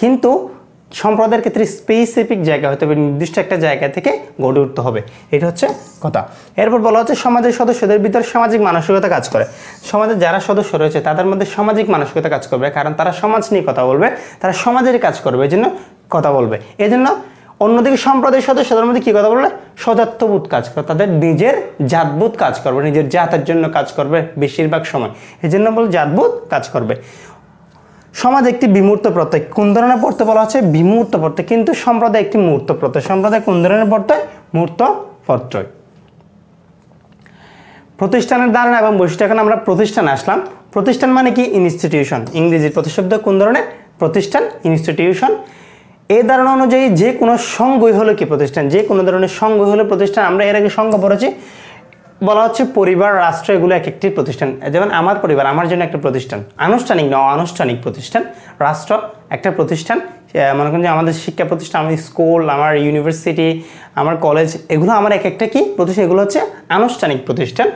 কিন্তু সম্প্রদায়ের ক্ষেত্রে স্পেসিফিক জায়গা হতে হবে নির্দিষ্ট একটা জায়গা থেকে গড়ে উঠতে হবে এটা হচ্ছে কথা এরপর বলা হচ্ছে সমাজের সদস্যদের ভিতরে সামাজিক মানসিকতা কাজ করে সমাজের যারা সদস্য রয়েছে তাদের মধ্যে সামাজিক মানসিকতা কাজ করবে কারণ তারা সমাজ নিয়ে কথা বলবে তারা সমাজের কাজ করবে এই জন্য কথা বলবে এজন্য অন্যদিকে সম্প্রদায়ের সাথে সাধারণ মধ্যে কী কথা বললে সজাত্মবোধ কাজ করবে তাদের নিজের জাতবুত কাজ করবে নিজের জাতের জন্য কাজ করবে বেশিরভাগ সময় এই জন্য বলে জাতবুত কাজ করবে সমাজ একটি বিমূর্ত প্রত্যয় কোন ধরনের পড়তে বলা হচ্ছে বিমূর্ত প্রত্যয় কিন্তু সম্প্রদায় একটি মুহূর্ত প্রত্যয় সম্প্রদায় কোন ধরনের প্রত্যয় মুহূর্ত প্রত্যয় প্রতিষ্ঠানের ধারণা এবং বৈশিষ্ট্য এখন আমরা প্রতিষ্ঠান আসলাম প্রতিষ্ঠান মানে কি ইনস্টিটিউশন ইংরেজির প্রতিশব্দ কোন ধরনের প্রতিষ্ঠান ইনস্টিটিউশন এই ধারণা অনুযায়ী যে কোনো সংঘই হলো কি প্রতিষ্ঠান যে কোনো ধরনের সংঘই হলো প্রতিষ্ঠান আমরা এর আগে সংঘ পড়েছি বলা হচ্ছে পরিবার রাষ্ট্র এগুলো এক একটি প্রতিষ্ঠান যেমন আমার পরিবার আমার জন্য একটা প্রতিষ্ঠান আনুষ্ঠানিক না অনানুষ্ঠানিক প্রতিষ্ঠান রাষ্ট্র একটা প্রতিষ্ঠান মনে করেন যে আমাদের শিক্ষা প্রতিষ্ঠান আমাদের স্কুল আমার ইউনিভার্সিটি আমার কলেজ এগুলো আমার এক একটা কি প্রতিষ্ঠান এগুলো হচ্ছে আনুষ্ঠানিক প্রতিষ্ঠান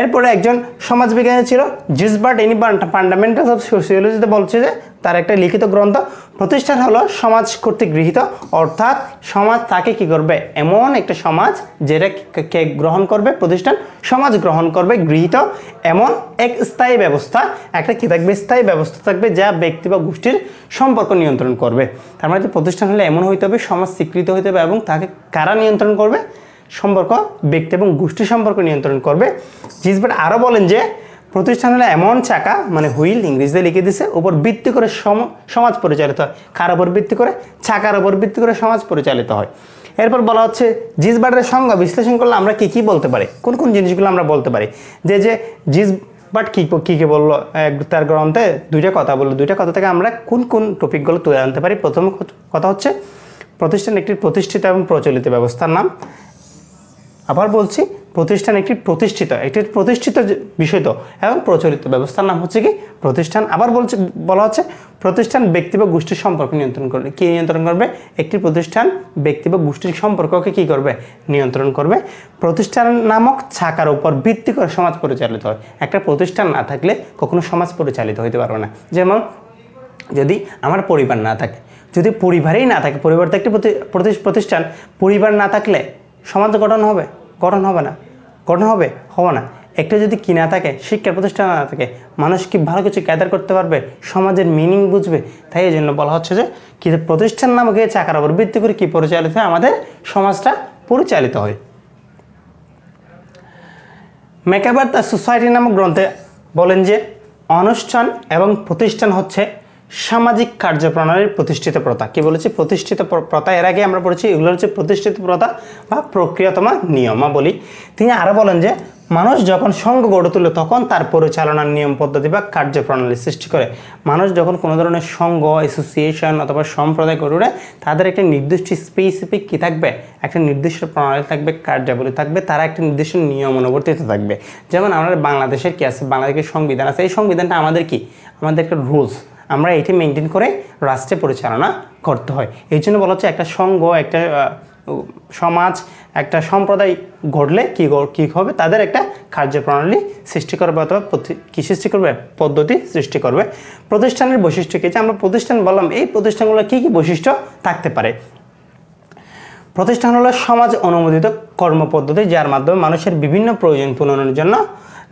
এরপরে একজন সমাজবিজ্ঞানী ছিল জিসবার্ট ইনি ফান্ডামেন্টালস অফ সোসিওলজিতে বলছে যে তার একটা লিখিত গ্রন্থ প্রতিষ্ঠান হলো সমাজ কর্তৃক গৃহীত অর্থাৎ সমাজ তাকে কি করবে এমন একটা সমাজ যেটা কে গ্রহণ করবে প্রতিষ্ঠান সমাজ গ্রহণ করবে গৃহীত এমন এক স্থায়ী ব্যবস্থা একটা কি থাকবে স্থায়ী ব্যবস্থা থাকবে যা ব্যক্তি বা গোষ্ঠীর সম্পর্ক নিয়ন্ত্রণ করবে তার মানে প্রতিষ্ঠান হলে এমন হইতে হবে সমাজ স্বীকৃত হইতে হবে এবং তাকে কারা নিয়ন্ত্রণ করবে সম্পর্ক ব্যক্তি এবং গোষ্ঠী সম্পর্ক নিয়ন্ত্রণ করবে জিসবেট আরও বলেন যে প্রতিষ্ঠান হলো এমন চাকা মানে হুইল ইংরেজিতে লিখে দিছে ওপর ভিত্তি করে সমাজ পরিচালিত হয় কার ওপর ভিত্তি করে চাকার ওপর ভিত্তি করে সমাজ পরিচালিত হয় এরপর বলা হচ্ছে জিসবার্ডের সংজ্ঞা বিশ্লেষণ করলে আমরা কী কী বলতে পারি কোন কোন জিনিসগুলো আমরা বলতে পারি যে যে জিস বাট কী কী কী বললো তার গ্রন্থে দুইটা কথা বললো দুইটা কথা থেকে আমরা কোন কোন টপিকগুলো তুলে আনতে পারি প্রথম কথা হচ্ছে প্রতিষ্ঠান একটি প্রতিষ্ঠিত এবং প্রচলিত ব্যবস্থার নাম আবার বলছি প্রতিষ্ঠান একটি প্রতিষ্ঠিত একটি প্রতিষ্ঠিত বিষয় তো এবং প্রচলিত ব্যবস্থার নাম হচ্ছে কি প্রতিষ্ঠান আবার বলছে বলা হচ্ছে প্রতিষ্ঠান ব্যক্তি বা গোষ্ঠীর সম্পর্ক নিয়ন্ত্রণ করবে কী নিয়ন্ত্রণ করবে একটি প্রতিষ্ঠান ব্যক্তি বা গোষ্ঠীর সম্পর্ককে কী করবে নিয়ন্ত্রণ করবে প্রতিষ্ঠান নামক ছাকার উপর ভিত্তি করে সমাজ পরিচালিত হয় একটা প্রতিষ্ঠান না থাকলে কখনো সমাজ পরিচালিত হতে পারবে না যেমন যদি আমার পরিবার না থাকে যদি পরিবারেই না থাকে পরিবার তো একটি প্রতিষ্ঠান পরিবার না থাকলে সমাজ গঠন হবে গঠন হবে না গঠন হবে হবে না একটা যদি কিনা থাকে শিক্ষা প্রতিষ্ঠান না থাকে মানুষ কি ভালো কিছু ক্যাদার করতে পারবে সমাজের মিনিং বুঝবে তাই এই জন্য বলা হচ্ছে যে কি প্রতিষ্ঠান নামক এই চাকার উপর ভিত্তি করে কী পরিচালিত হয় আমাদের সমাজটা পরিচালিত হয় মেকাবার দ্য সোসাইটি নামক গ্রন্থে বলেন যে অনুষ্ঠান এবং প্রতিষ্ঠান হচ্ছে সামাজিক কার্যপ্রণালীর প্রতিষ্ঠিত প্রথা কি বলেছি প্রতিষ্ঠিত প্রথা এর আগে আমরা পড়েছি এগুলো হচ্ছে প্রতিষ্ঠিত প্রথা বা প্রক্রিয়াতমা নিয়মাবলী তিনি আরও বলেন যে মানুষ যখন সংঘ গড়ে তোলে তখন তার পরিচালনার নিয়ম পদ্ধতি বা কার্যপ্রণালী সৃষ্টি করে মানুষ যখন কোনো ধরনের সংঘ অ্যাসোসিয়েশন অথবা সম্প্রদায় গড়ে উঠে তাদের একটা নির্দিষ্ট স্পেসিফিক কী থাকবে একটা নির্দিষ্ট প্রণালী থাকবে কার্যাবলী থাকবে তারা একটা নির্দিষ্ট নিয়ম অনুবর্তিত থাকবে যেমন আমাদের বাংলাদেশের কী আছে বাংলাদেশের সংবিধান আছে এই সংবিধানটা আমাদের কি আমাদের একটা রুলস আমরা এটি মেনটেন করে রাষ্ট্রে পরিচালনা করতে হয় এই জন্য বলা হচ্ছে একটা সঙ্গ একটা সমাজ একটা সম্প্রদায় ঘটলে কী কী হবে তাদের একটা কার্যপ্রণালী সৃষ্টি করবে অথবা কী সৃষ্টি করবে পদ্ধতি সৃষ্টি করবে প্রতিষ্ঠানের বৈশিষ্ট্য কী যে আমরা প্রতিষ্ঠান বললাম এই প্রতিষ্ঠানগুলো কী কী বৈশিষ্ট্য থাকতে পারে প্রতিষ্ঠান হলো সমাজ অনুমোদিত কর্মপদ্ধতি যার মাধ্যমে মানুষের বিভিন্ন প্রয়োজন পূরণের জন্য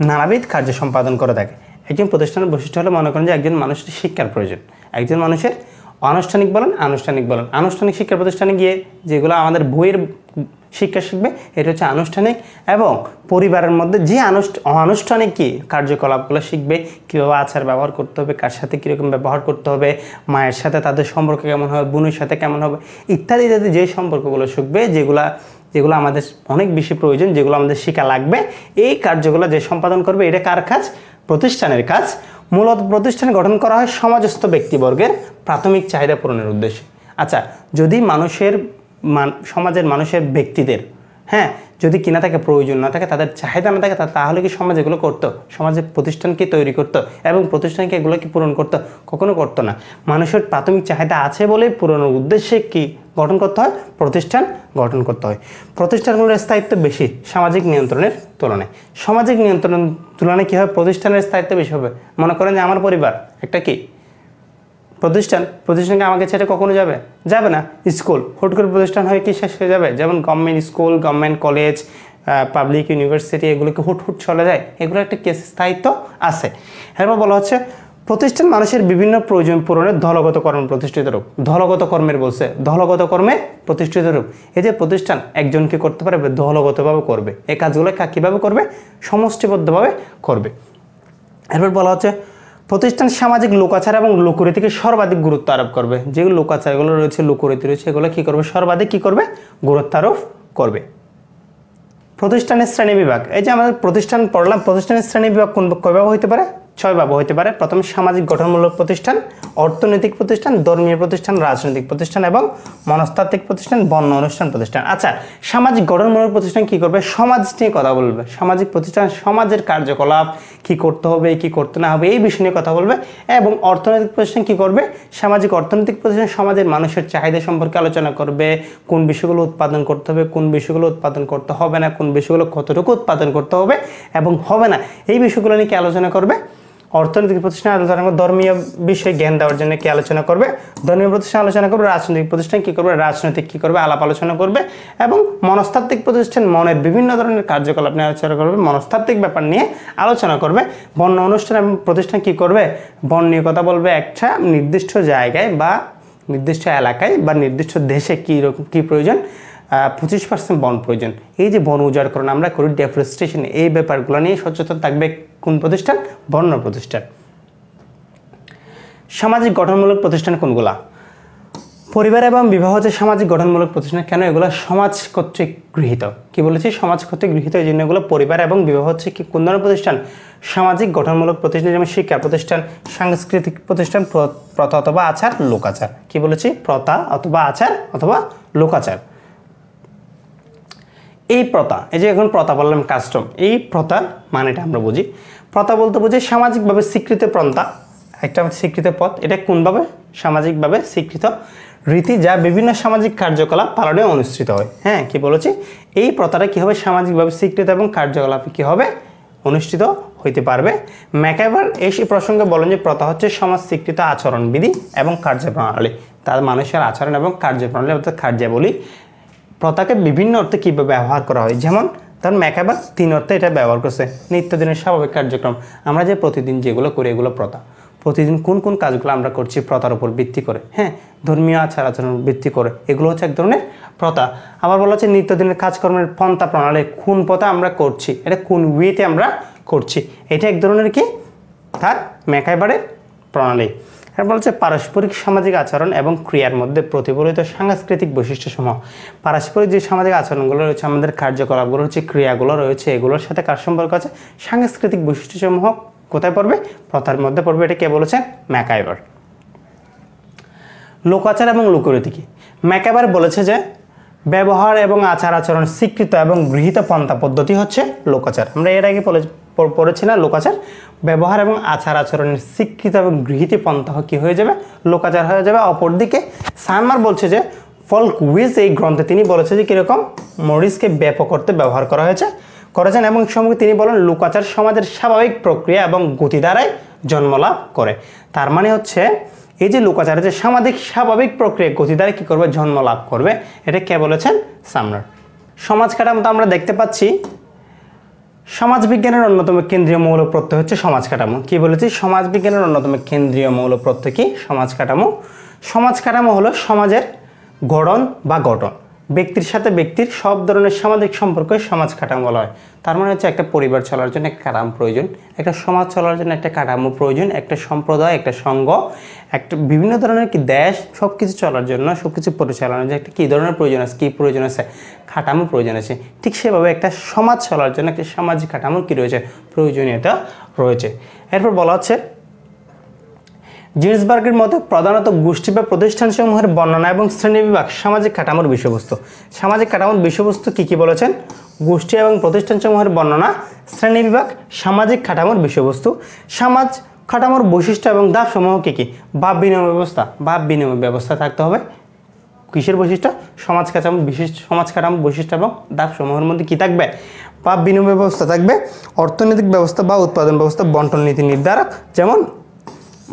নানাবিধ কার্য সম্পাদন করে থাকে একজন প্রতিষ্ঠানের বৈশিষ্ট্য হলো মনে করেন যে একজন মানুষের শিক্ষার প্রয়োজন একজন মানুষের আনুষ্ঠানিক বলেন আনুষ্ঠানিক বলেন আনুষ্ঠানিক শিক্ষা প্রতিষ্ঠানে গিয়ে যেগুলো আমাদের বইয়ের শিক্ষা শিখবে এটা হচ্ছে আনুষ্ঠানিক এবং পরিবারের মধ্যে যে আনুষ্ঠানিক কী কার্যকলাপগুলো শিখবে কীভাবে আচার ব্যবহার করতে হবে কার সাথে কীরকম ব্যবহার করতে হবে মায়ের সাথে তাদের সম্পর্ক কেমন হবে বোনের সাথে কেমন হবে ইত্যাদি ইত্যাদি যে সম্পর্কগুলো শিখবে যেগুলা যেগুলো আমাদের অনেক বেশি প্রয়োজন যেগুলো আমাদের শিক্ষা লাগবে এই কার্যগুলো যে সম্পাদন করবে এটা কার কাজ প্রতিষ্ঠানের কাজ মূলত প্রতিষ্ঠান গঠন করা হয় সমাজস্থ ব্যক্তিবর্গের প্রাথমিক চাহিদা পূরণের উদ্দেশ্যে আচ্ছা যদি মানুষের সমাজের মানুষের ব্যক্তিদের হ্যাঁ যদি কিনা থাকে প্রয়োজন না থাকে তাদের চাহিদা না থাকে তাহলে কি সমাজ এগুলো করতো সমাজে প্রতিষ্ঠানকে তৈরি করতো এবং প্রতিষ্ঠানকে এগুলো কি পূরণ করতো কখনো করতো না মানুষের প্রাথমিক চাহিদা আছে বলেই পূরণের উদ্দেশ্যে কি গঠন করতে হয় প্রতিষ্ঠান গঠন করতে হয় প্রতিষ্ঠানগুলোর স্থায়িত্ব বেশি সামাজিক নিয়ন্ত্রণের তুলনায় সামাজিক নিয়ন্ত্রণের তুলনায় কী হয় প্রতিষ্ঠানের স্থায়িত্ব বেশি হবে মনে করেন যে আমার পরিবার একটা কি প্রতিষ্ঠান প্রতিষ্ঠানকে আমাকে ছেড়ে কখনো যাবে যাবে না স্কুল হুট করে প্রতিষ্ঠান হয়ে কি শেষ হয়ে যাবে যেমন government school government college public university এগুলোকে হুট হুট চলে যায় এগুলো একটা কেস স্থায়িত্ব আছে এরপর বলা হচ্ছে প্রতিষ্ঠান মানুষের বিভিন্ন প্রয়োজন পূরণে দলগত কর্ম প্রতিষ্ঠিত রূপ দলগত কর্মের বলছে দলগত কর্মে প্রতিষ্ঠিত রূপ এই যে প্রতিষ্ঠান একজনকে করতে পারবে দলগতভাবে করবে এই কাজগুলো কীভাবে করবে সমষ্টিবদ্ধভাবে করবে এরপর বলা হচ্ছে প্রতিষ্ঠান সামাজিক লোকাচার এবং লোকরীতিকে সর্বাধিক গুরুত্ব আরোপ করবে যে লোকাচারগুলো রয়েছে লোকরীতি রয়েছে এগুলো কী করবে সর্বাধিক কী করবে গুরুত্ব আরোপ করবে প্রতিষ্ঠানের শ্রেণী বিভাগ এই যে আমাদের প্রতিষ্ঠান পড়লাম প্রতিষ্ঠানের শ্রেণী বিভাগ কোন কবে হইতে পারে ছয় বাবু হতে পারে প্রথম সামাজিক গঠনমূলক প্রতিষ্ঠান অর্থনৈতিক প্রতিষ্ঠান ধর্মীয় প্রতিষ্ঠান রাজনৈতিক প্রতিষ্ঠান এবং মনস্তাত্ত্বিক প্রতিষ্ঠান বন্য অনুষ্ঠান প্রতিষ্ঠান আচ্ছা সামাজিক গঠনমূলক প্রতিষ্ঠান কি করবে সমাজ নিয়ে কথা বলবে সামাজিক প্রতিষ্ঠান সমাজের কার্যকলাপ কি করতে হবে কি করতে না হবে এই বিষয় নিয়ে কথা বলবে এবং অর্থনৈতিক প্রতিষ্ঠান কি করবে সামাজিক অর্থনৈতিক প্রতিষ্ঠান সমাজের মানুষের চাহিদা সম্পর্কে আলোচনা করবে কোন বিষয়গুলো উৎপাদন করতে হবে কোন বিষয়গুলো উৎপাদন করতে হবে না কোন বিষয়গুলো কতটুকু উৎপাদন করতে হবে এবং হবে না এই বিষয়গুলো নিয়ে কি আলোচনা করবে অর্থনৈতিক প্রতিষ্ঠান আলোচনা করবে ধর্মীয় বিষয়ে জ্ঞান দেওয়ার জন্য কি আলোচনা করবে ধর্মীয় প্রতিষ্ঠান আলোচনা করবে রাজনৈতিক প্রতিষ্ঠান কি করবে রাজনৈতিক কি করবে আলাপ আলোচনা করবে এবং মনস্তাত্ত্বিক প্রতিষ্ঠান মনের বিভিন্ন ধরনের কার্যকলাপ নিয়ে আলোচনা করবে মনস্তাত্ত্বিক ব্যাপার নিয়ে আলোচনা করবে বন্য অনুষ্ঠান এবং প্রতিষ্ঠান কি করবে বন নিয়ে কথা বলবে একটা নির্দিষ্ট জায়গায় বা নির্দিষ্ট এলাকায় বা নির্দিষ্ট দেশে কী কী প্রয়োজন পঁচিশ পার্সেন্ট বন প্রয়োজন এই যে বন উজাড়করণ আমরা করি ডেফরেস্টেশন এই ব্যাপারগুলো নিয়ে সচেতন থাকবে কোন প্রতিষ্ঠান বন্য প্রতিষ্ঠান সামাজিক গঠনমূলক প্রতিষ্ঠান কোনগুলা পরিবার এবং বিবাহ যে সামাজিক গঠনমূলক প্রতিষ্ঠান কেন এগুলো সমাজ কর্তৃক গৃহীত কি বলেছি সমাজ কর্তৃক গৃহীত এই জন্য এগুলো পরিবার এবং বিবাহ হচ্ছে কি কোন ধরনের প্রতিষ্ঠান সামাজিক গঠনমূলক প্রতিষ্ঠান যেমন শিক্ষা প্রতিষ্ঠান সাংস্কৃতিক প্রতিষ্ঠান প্রথা অথবা আচার লোকাচার কি বলেছি প্রথা অথবা আচার অথবা লোকাচার এই প্রথা এই যে এখন প্রথা বললাম কাস্টম এই প্রথা মানেটা আমরা বুঝি প্রথা বলতে বুঝি সামাজিকভাবে স্বীকৃত প্রন্থা একটা স্বীকৃত পথ এটা কোনভাবে সামাজিকভাবে স্বীকৃত রীতি যা বিভিন্ন সামাজিক কার্যকলাপ পালনে অনুষ্ঠিত হয় হ্যাঁ কি বলেছি এই প্রথাটা কী হবে সামাজিকভাবে স্বীকৃত এবং কার্যকলাপে কী হবে অনুষ্ঠিত হইতে পারবে ম্যাকাইভার এই প্রসঙ্গে বলেন যে প্রথা হচ্ছে সমাজ স্বীকৃত আচরণবিধি এবং কার্যপ্রণালী তার মানুষের আচরণ এবং কার্যপ্রণালী অর্থাৎ কার্যাবলী প্রথাকে বিভিন্ন অর্থে কীভাবে ব্যবহার করা হয় যেমন তার মেকাবার তিন অর্থে এটা ব্যবহার করছে নিত্যদিনের স্বাভাবিক কার্যক্রম আমরা যে প্রতিদিন যেগুলো করি এগুলো প্রথা প্রতিদিন কোন কোন কাজগুলো আমরা করছি প্রথার উপর ভিত্তি করে হ্যাঁ ধর্মীয় আচার আচরণ ভিত্তি করে এগুলো হচ্ছে এক ধরনের প্রথা আবার বলা হচ্ছে নিত্যদিনের কাজকর্মের পন্থা প্রণালী কোন পথা আমরা করছি এটা কোন ওয়েতে আমরা করছি এটা এক ধরনের কি তার মেকাইবারের প্রণালী এরপর বলছে পারস্পরিক সামাজিক আচরণ এবং ক্রিয়ার মধ্যে প্রতিফলিত সাংস্কৃতিক বৈশিষ্ট্যসমূহ পারস্পরিক যে সামাজিক আচরণগুলো রয়েছে আমাদের কার্যকলাপগুলো রয়েছে ক্রিয়াগুলো রয়েছে এগুলোর সাথে কার সম্পর্ক আছে সাংস্কৃতিক বৈশিষ্ট্যসমূহ কোথায় পড়বে প্রথার মধ্যে পড়বে এটা কে বলেছে ম্যাকাইবার লোকাচার এবং লোকরীতি কি ম্যাকাইবার বলেছে যে ব্যবহার এবং আচার আচরণ স্বীকৃত এবং গৃহীত পন্থা পদ্ধতি হচ্ছে লোকাচার আমরা এর আগে পড়েছি না লোকাচার ব্যবহার এবং আচার আচরণের শিক্ষিত এবং গৃহীত পন্থা কী হয়ে যাবে লোকাচার হয়ে যাবে অপরদিকে সানমার বলছে যে ফল্ক উইজ এই গ্রন্থে তিনি বলেছে যে কীরকম মরিসকে ব্যাপক করতে ব্যবহার করা হয়েছে করেছেন এবং সঙ্গে তিনি বলেন লোকাচার সমাজের স্বাভাবিক প্রক্রিয়া এবং গতি দ্বারাই জন্মলাভ করে তার মানে হচ্ছে এই যে লোকাচার যে সামাজিক স্বাভাবিক প্রক্রিয়া গতি দ্বারা কী করবে জন্ম লাভ করবে এটা কে বলেছেন সামনার সমাজ কাঠামো তো আমরা দেখতে পাচ্ছি সমাজবিজ্ঞানের অন্যতম কেন্দ্রীয় মৌল প্রত্যয় হচ্ছে সমাজ কাঠামো কী বলেছি সমাজ বিজ্ঞানের অন্যতম কেন্দ্রীয় মৌল প্রত্যয় কি সমাজ কাঠামো সমাজ কাঠামো হলো সমাজের গড়ন বা গঠন ব্যক্তির সাথে ব্যক্তির সব ধরনের সামাজিক সম্পর্কে সমাজ কাঠামো বলা হয় তার মানে হচ্ছে একটা পরিবার চলার জন্য একটা কাঠাম প্রয়োজন একটা সমাজ চলার জন্য একটা কাঠামো প্রয়োজন একটা সম্প্রদায় একটা সংঘ একটা বিভিন্ন ধরনের কি দেশ সব কিছু চলার জন্য সব কিছু পরিচালনার জন্য একটা কী ধরনের প্রয়োজন আছে কী প্রয়োজন আছে কাঠামো প্রয়োজন আছে ঠিক সেভাবে একটা সমাজ চলার জন্য একটা সামাজিক কাঠামো কী রয়েছে প্রয়োজনীয়তা রয়েছে এরপর বলা হচ্ছে জিন্সবার্গের মতো প্রধানত গোষ্ঠী বা প্রতিষ্ঠানসমূহের বর্ণনা এবং শ্রেণীবিভাগ সামাজিক কাঠামোর বিষয়বস্তু সামাজিক কাঠামোর বিষয়বস্তু কী কী বলেছেন গোষ্ঠী এবং প্রতিষ্ঠানসমূহের বর্ণনা শ্রেণীবিভাগ সামাজিক কাঠামোর বিষয়বস্তু সমাজ কাঠামোর বৈশিষ্ট্য এবং সমূহ কী কী ভাব বিনিময় ব্যবস্থা ভাব বিনিময় ব্যবস্থা থাকতে হবে কিসের বৈশিষ্ট্য সমাজ কাঠামো বিশেষ সমাজ কাঠামো বৈশিষ্ট্য এবং সমূহের মধ্যে কী থাকবে বা বিনিময় ব্যবস্থা থাকবে অর্থনৈতিক ব্যবস্থা বা উৎপাদন ব্যবস্থা বন্টন নীতি নির্ধারক যেমন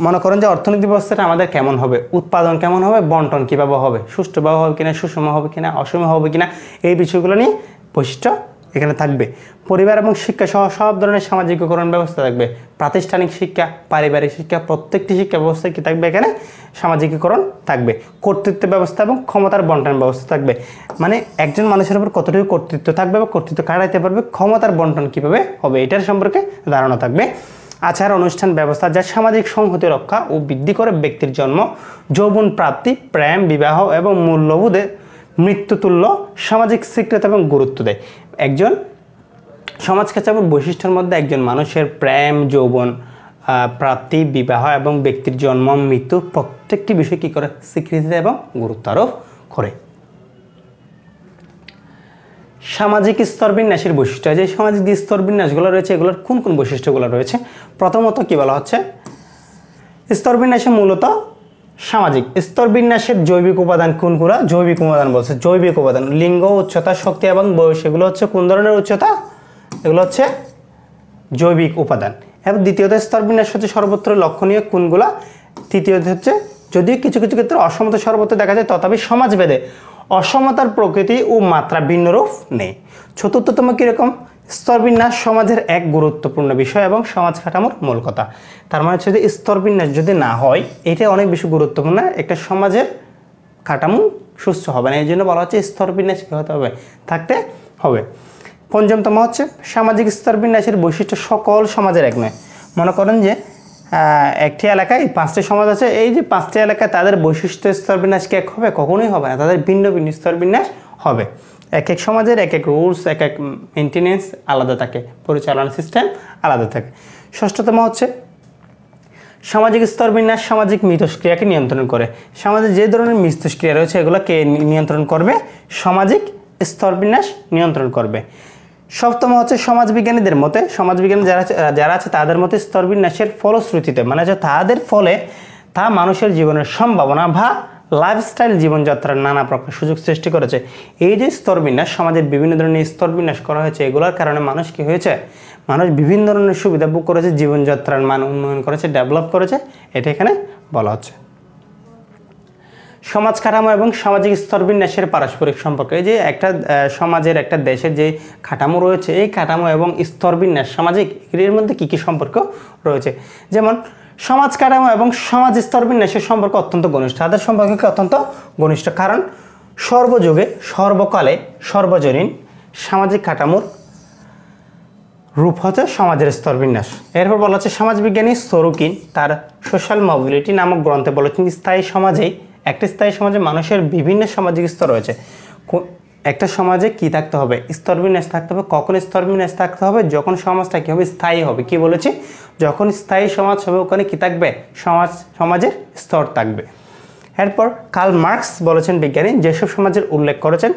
মনে করেন যে অর্থনৈতিক ব্যবস্থাটা আমাদের কেমন হবে উৎপাদন কেমন হবে বন্টন কীভাবে হবে সুষ্ঠুভাবে হবে কিনা সুষম হবে কিনা অসম হবে কিনা এই বিষয়গুলো নিয়ে বৈশিষ্ট্য এখানে থাকবে পরিবার এবং শিক্ষা সহ সব ধরনের সামাজিকীকরণ ব্যবস্থা থাকবে প্রাতিষ্ঠানিক শিক্ষা পারিবারিক শিক্ষা প্রত্যেকটি শিক্ষা ব্যবস্থায় কী থাকবে এখানে সামাজিকীকরণ থাকবে কর্তৃত্ব ব্যবস্থা এবং ক্ষমতার বন্টন ব্যবস্থা থাকবে মানে একজন মানুষের উপর কতটুকু কর্তৃত্ব থাকবে বা কর্তৃত্ব কাটাইতে পারবে ক্ষমতার বন্টন কীভাবে হবে এটার সম্পর্কে ধারণা থাকবে আচার অনুষ্ঠান ব্যবস্থা যা সামাজিক সংহতি রক্ষা ও বৃদ্ধি করে ব্যক্তির জন্ম যৌবন প্রাপ্তি প্রেম বিবাহ এবং মূল্যবোধে মৃত্যুতুল্য সামাজিক স্বীকৃত এবং গুরুত্ব দেয় একজন সমাজকাচাপুর বৈশিষ্ট্যের মধ্যে একজন মানুষের প্রেম যৌবন প্রাপ্তি বিবাহ এবং ব্যক্তির জন্ম মৃত্যু প্রত্যেকটি বিষয় কী করে স্বীকৃতি এবং গুরুত্ব আরোপ করে সামাজিক স্তরবিন্যাসের বৈশিষ্ট্য যে সামাজিক স্তরবিন্যাসগুলো রয়েছে এগুলোর কোন কোন বৈশিষ্ট্যগুলো রয়েছে প্রথমত কী বলা হচ্ছে স্তরবিন্যাসে মূলত সামাজিক স্তরবিন্যাসের জৈবিক উপাদান কোনগুলো জৈবিক উপাদান বলছে জৈবিক উপাদান লিঙ্গ উচ্চতা শক্তি এবং বয়স এগুলো হচ্ছে কোন ধরনের উচ্চতা এগুলো হচ্ছে জৈবিক উপাদান এবং দ্বিতীয়ত স্তরবিন্যাস হচ্ছে সর্বত্র লক্ষণীয় কোনগুলো তৃতীয়ত হচ্ছে যদিও কিছু কিছু ক্ষেত্রে অসমতা সর্বত্র দেখা যায় তথাপি বেদে অসমতার প্রকৃতি ও মাত্রা ভিন্ন রূপ নেই চতুর্থতম কীরকম স্তরবিন্যাস সমাজের এক গুরুত্বপূর্ণ বিষয় এবং সমাজ কাঠামোর মূল কথা তার মানে হচ্ছে যে স্তরবিন্যাস যদি না হয় এটা অনেক বেশি গুরুত্বপূর্ণ একটা সমাজের কাঠামো সুস্থ হবে না এই জন্য বলা হচ্ছে স্তরবিন্যাস কী হতে হবে থাকতে হবে পঞ্চমতম হচ্ছে সামাজিক স্তরবিন্যাসের বৈশিষ্ট্য সকল সমাজের এক নয় মনে করেন যে একটি এলাকায় পাঁচটি সমাজ আছে এই যে পাঁচটি এলাকায় তাদের বৈশিষ্ট্য স্তরবিন্যাস কি এক হবে কখনোই হবে না তাদের ভিন্ন ভিন্ন স্তরবিন্যাস হবে এক এক সমাজের এক এক রুলস এক এক মেনটেনেন্স আলাদা থাকে পরিচালনা সিস্টেম আলাদা থাকে ষষ্ঠতম হচ্ছে সামাজিক স্তরবিন্যাস সামাজিক মিথস্ক্রিয়াকে নিয়ন্ত্রণ করে সমাজে যে ধরনের মিথস্ক্রিয়া রয়েছে এগুলো কে নিয়ন্ত্রণ করবে সামাজিক স্তরবিন্যাস নিয়ন্ত্রণ করবে সপ্তম হচ্ছে সমাজবিজ্ঞানীদের মতে সমাজবিজ্ঞানী যারা যারা আছে তাদের মতে স্তরবিন্যাসের ফলশ্রুতিতে মানে হচ্ছে তাদের ফলে তা মানুষের জীবনের সম্ভাবনা বা লাইফস্টাইল জীবনযাত্রার নানা প্রকার সুযোগ সৃষ্টি করেছে এই যে স্তরবিন্যাস সমাজের বিভিন্ন ধরনের স্তরবিন্যাস করা হয়েছে এগুলোর কারণে মানুষ কী হয়েছে মানুষ বিভিন্ন ধরনের সুবিধা ভোগ করেছে জীবনযাত্রার মান উন্নয়ন করেছে ডেভেলপ করেছে এটা এখানে বলা হচ্ছে সমাজ কাঠামো এবং সামাজিক স্তরবিন্যাসের পারস্পরিক সম্পর্ক এই যে একটা সমাজের একটা দেশের যে কাঠামো রয়েছে এই কাঠামো এবং স্তরবিন্যাস সামাজিক এর মধ্যে কী কী সম্পর্ক রয়েছে যেমন সমাজ কাঠামো এবং সমাজ স্তরবিন্যাসের সম্পর্ক অত্যন্ত ঘনিষ্ঠ তাদের সম্পর্কে অত্যন্ত ঘনিষ্ঠ কারণ সর্বযুগে সর্বকালে সর্বজনীন সামাজিক কাঠামোর রূপ হচ্ছে সমাজের স্তরবিন্যাস এরপর বলা হচ্ছে সমাজবিজ্ঞানী সরুকিন তার সোশ্যাল মোবিলিটি নামক গ্রন্থে বলেছেন স্থায়ী সমাজেই একটা স্থায়ী সমাজে মানুষের বিভিন্ন সামাজিক স্তর রয়েছে একটা সমাজে কি থাকতে হবে স্তরবিন্যাস থাকতে হবে কখন স্তরবিন্যাস থাকতে হবে যখন সমাজটা কী হবে স্থায়ী হবে কি বলেছি যখন স্থায়ী সমাজ হবে ওখানে কি থাকবে সমাজ সমাজের স্তর থাকবে এরপর কার্ল মার্কস বলেছেন বিজ্ঞানী যেসব সমাজের উল্লেখ করেছেন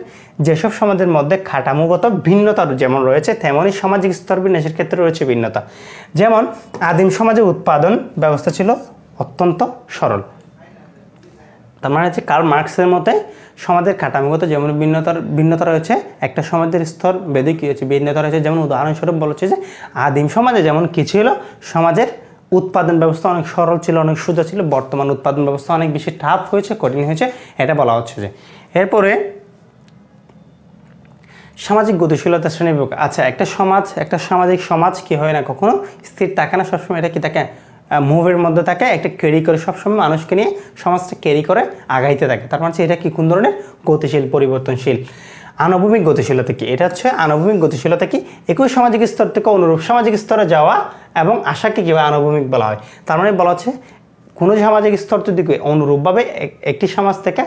যেসব সমাজের মধ্যে খাটামুগত ভিন্নতা যেমন রয়েছে তেমনই সামাজিক স্তরবিন্যাসের ক্ষেত্রে রয়েছে ভিন্নতা যেমন আদিম সমাজে উৎপাদন ব্যবস্থা ছিল অত্যন্ত সরল তার মানে হচ্ছে কার্ল মার্কসের মতে সমাজের কাঠামোগত যেমন ভিন্নতার ভিন্নতা রয়েছে একটা সমাজের স্তর বেদে কী হচ্ছে ভিন্নতা রয়েছে যেমন উদাহরণস্বরূপ বলছে যে আদিম সমাজে যেমন কী ছিল সমাজের উৎপাদন ব্যবস্থা অনেক সরল ছিল অনেক সোজা ছিল বর্তমান উৎপাদন ব্যবস্থা অনেক বেশি টাফ হয়েছে কঠিন হয়েছে এটা বলা হচ্ছে যে এরপরে সামাজিক গতিশীলতা শ্রেণীবিভাগ আচ্ছা একটা সমাজ একটা সামাজিক সমাজ কি হয় না কখনো স্থির থাকে না সবসময় এটা কি থাকে মুভের মধ্যে থাকে একটা ক্যারি করে সবসময় মানুষকে নিয়ে সমাজটা ক্যারি করে আগাইতে থাকে তার মানে এটা কি কোন ধরনের গতিশীল পরিবর্তনশীল আনুভূমিক গতিশীলতা কি এটা হচ্ছে আনুভূমিক গতিশীলতা কি একই সামাজিক স্তর থেকে অনুরূপ সামাজিক স্তরে যাওয়া এবং আশাকে কীভাবে আনুভূমিক বলা হয় তার মানে বলা হচ্ছে কোনো সামাজিক স্তর যদি অনুরূপভাবে একটি সমাজ থেকে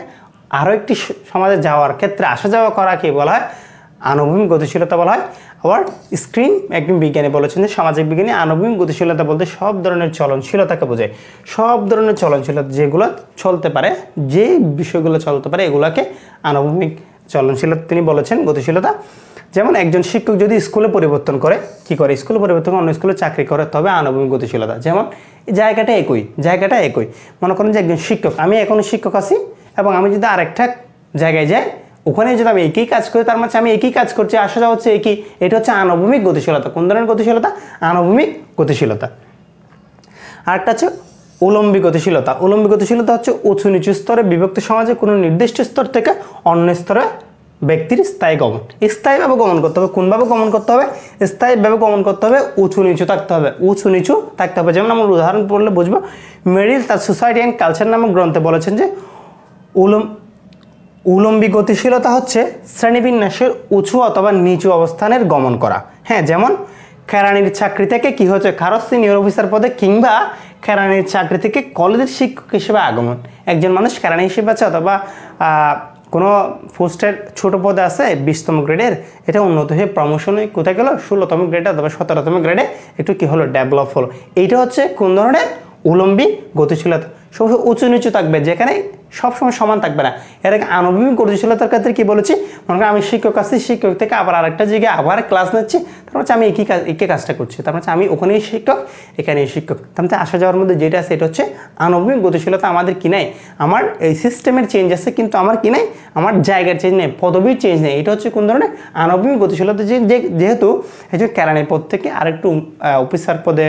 আরও একটি সমাজে যাওয়ার ক্ষেত্রে আসা যাওয়া করাকে বলা হয় আনুভূমিক গতিশীলতা বলা হয় আবার স্ক্রিন একজন বিজ্ঞানী বলেছেন যে সামাজিক বিজ্ঞানী আনুভূমিক গতিশীলতা বলতে সব ধরনের চলনশীলতাকে বোঝায় সব ধরনের চলনশীলতা যেগুলো চলতে পারে যে বিষয়গুলো চলতে পারে এগুলোকে আনুভূমিক চলনশীলতা তিনি বলেছেন গতিশীলতা যেমন একজন শিক্ষক যদি স্কুলে পরিবর্তন করে কি করে স্কুলে পরিবর্তন করে অন্য স্কুলে চাকরি করে তবে আনুভূমিক গতিশীলতা যেমন জায়গাটা একই জায়গাটা একই মনে করেন যে একজন শিক্ষক আমি এখনও শিক্ষক আছি এবং আমি যদি আরেকটা জায়গায় যাই ওখানে যদি আমি একই কাজ করি তার মাঝে আমি একই কাজ করছি যাওয়া হচ্ছে একই এটা হচ্ছে আনুভূমিক গতিশীলতা কোন ধরনের গতিশীলতা আনুভূমিক গতিশীলতা আরেকটা হচ্ছে উলম্বী গতিশীলতা উলম্বী গতিশীলতা হচ্ছে উঁচু নিচু স্তরে বিভক্ত সমাজে কোনো নির্দিষ্ট স্তর থেকে অন্য স্তরে ব্যক্তির স্থায়ী গমন স্থায়ীভাবে গমন করতে হবে কোনভাবে গমন করতে হবে স্থায়ীভাবে গমন করতে হবে উঁচু নিচু থাকতে হবে উঁচু নিচু থাকতে হবে যেমন আমরা উদাহরণ পড়লে বুঝবো মেরিল তার সোসাইটি অ্যান্ড কালচার নামক গ্রন্থে বলেছেন যে উলম উলম্বী গতিশীলতা হচ্ছে শ্রেণীবিন্যাসের উঁচু অথবা নিচু অবস্থানের গমন করা হ্যাঁ যেমন খেরানির চাকরি থেকে কি হচ্ছে খারস সিনিয়র অফিসার পদে কিংবা খেরানির চাকরি থেকে কলেজের শিক্ষক হিসেবে আগমন একজন মানুষ খেরানি হিসেবে আছে অথবা কোনো পোস্টের ছোট পদে আছে বিশতম গ্রেডের এটা উন্নত হয়ে প্রমোশনে কোথায় গেলো ষোলোতম গ্রেডে অথবা সতেরোতম গ্রেডে একটু কী হলো ডেভেলপ হলো এইটা হচ্ছে কোন ধরনের উলম্বী গতিশীলতা সবসময় উঁচু নিচু থাকবে যেখানে সবসময় সমান থাকবে না এটাকে আনুভূমিক গতিশীলতার ক্ষেত্রে কী বলেছি মনে আমি শিক্ষক আসছি শিক্ষক থেকে আবার আরেকটা জায়গায় আবার ক্লাস নিচ্ছি তার মানে হচ্ছে আমি একই কাজ একই কাজটা করছি তার মানে হচ্ছে আমি ওখানেই শিক্ষক এখানেই শিক্ষক তার মধ্যে মানে আসা যাওয়ার মধ্যে যেটা আছে এটা হচ্ছে আনুভূমিক গতিশীলতা আমাদের কী নাই আমার এই সিস্টেমের চেঞ্জ আছে কিন্তু আমার কী নাই আমার জায়গার চেঞ্জ নেই পদবীর চেঞ্জ নেই এটা হচ্ছে কোন ধরনের আনুভূমিক গতিশীলতা যে যেহেতু যে ক্যারানের পদ থেকে আরেকটু অফিসার পদে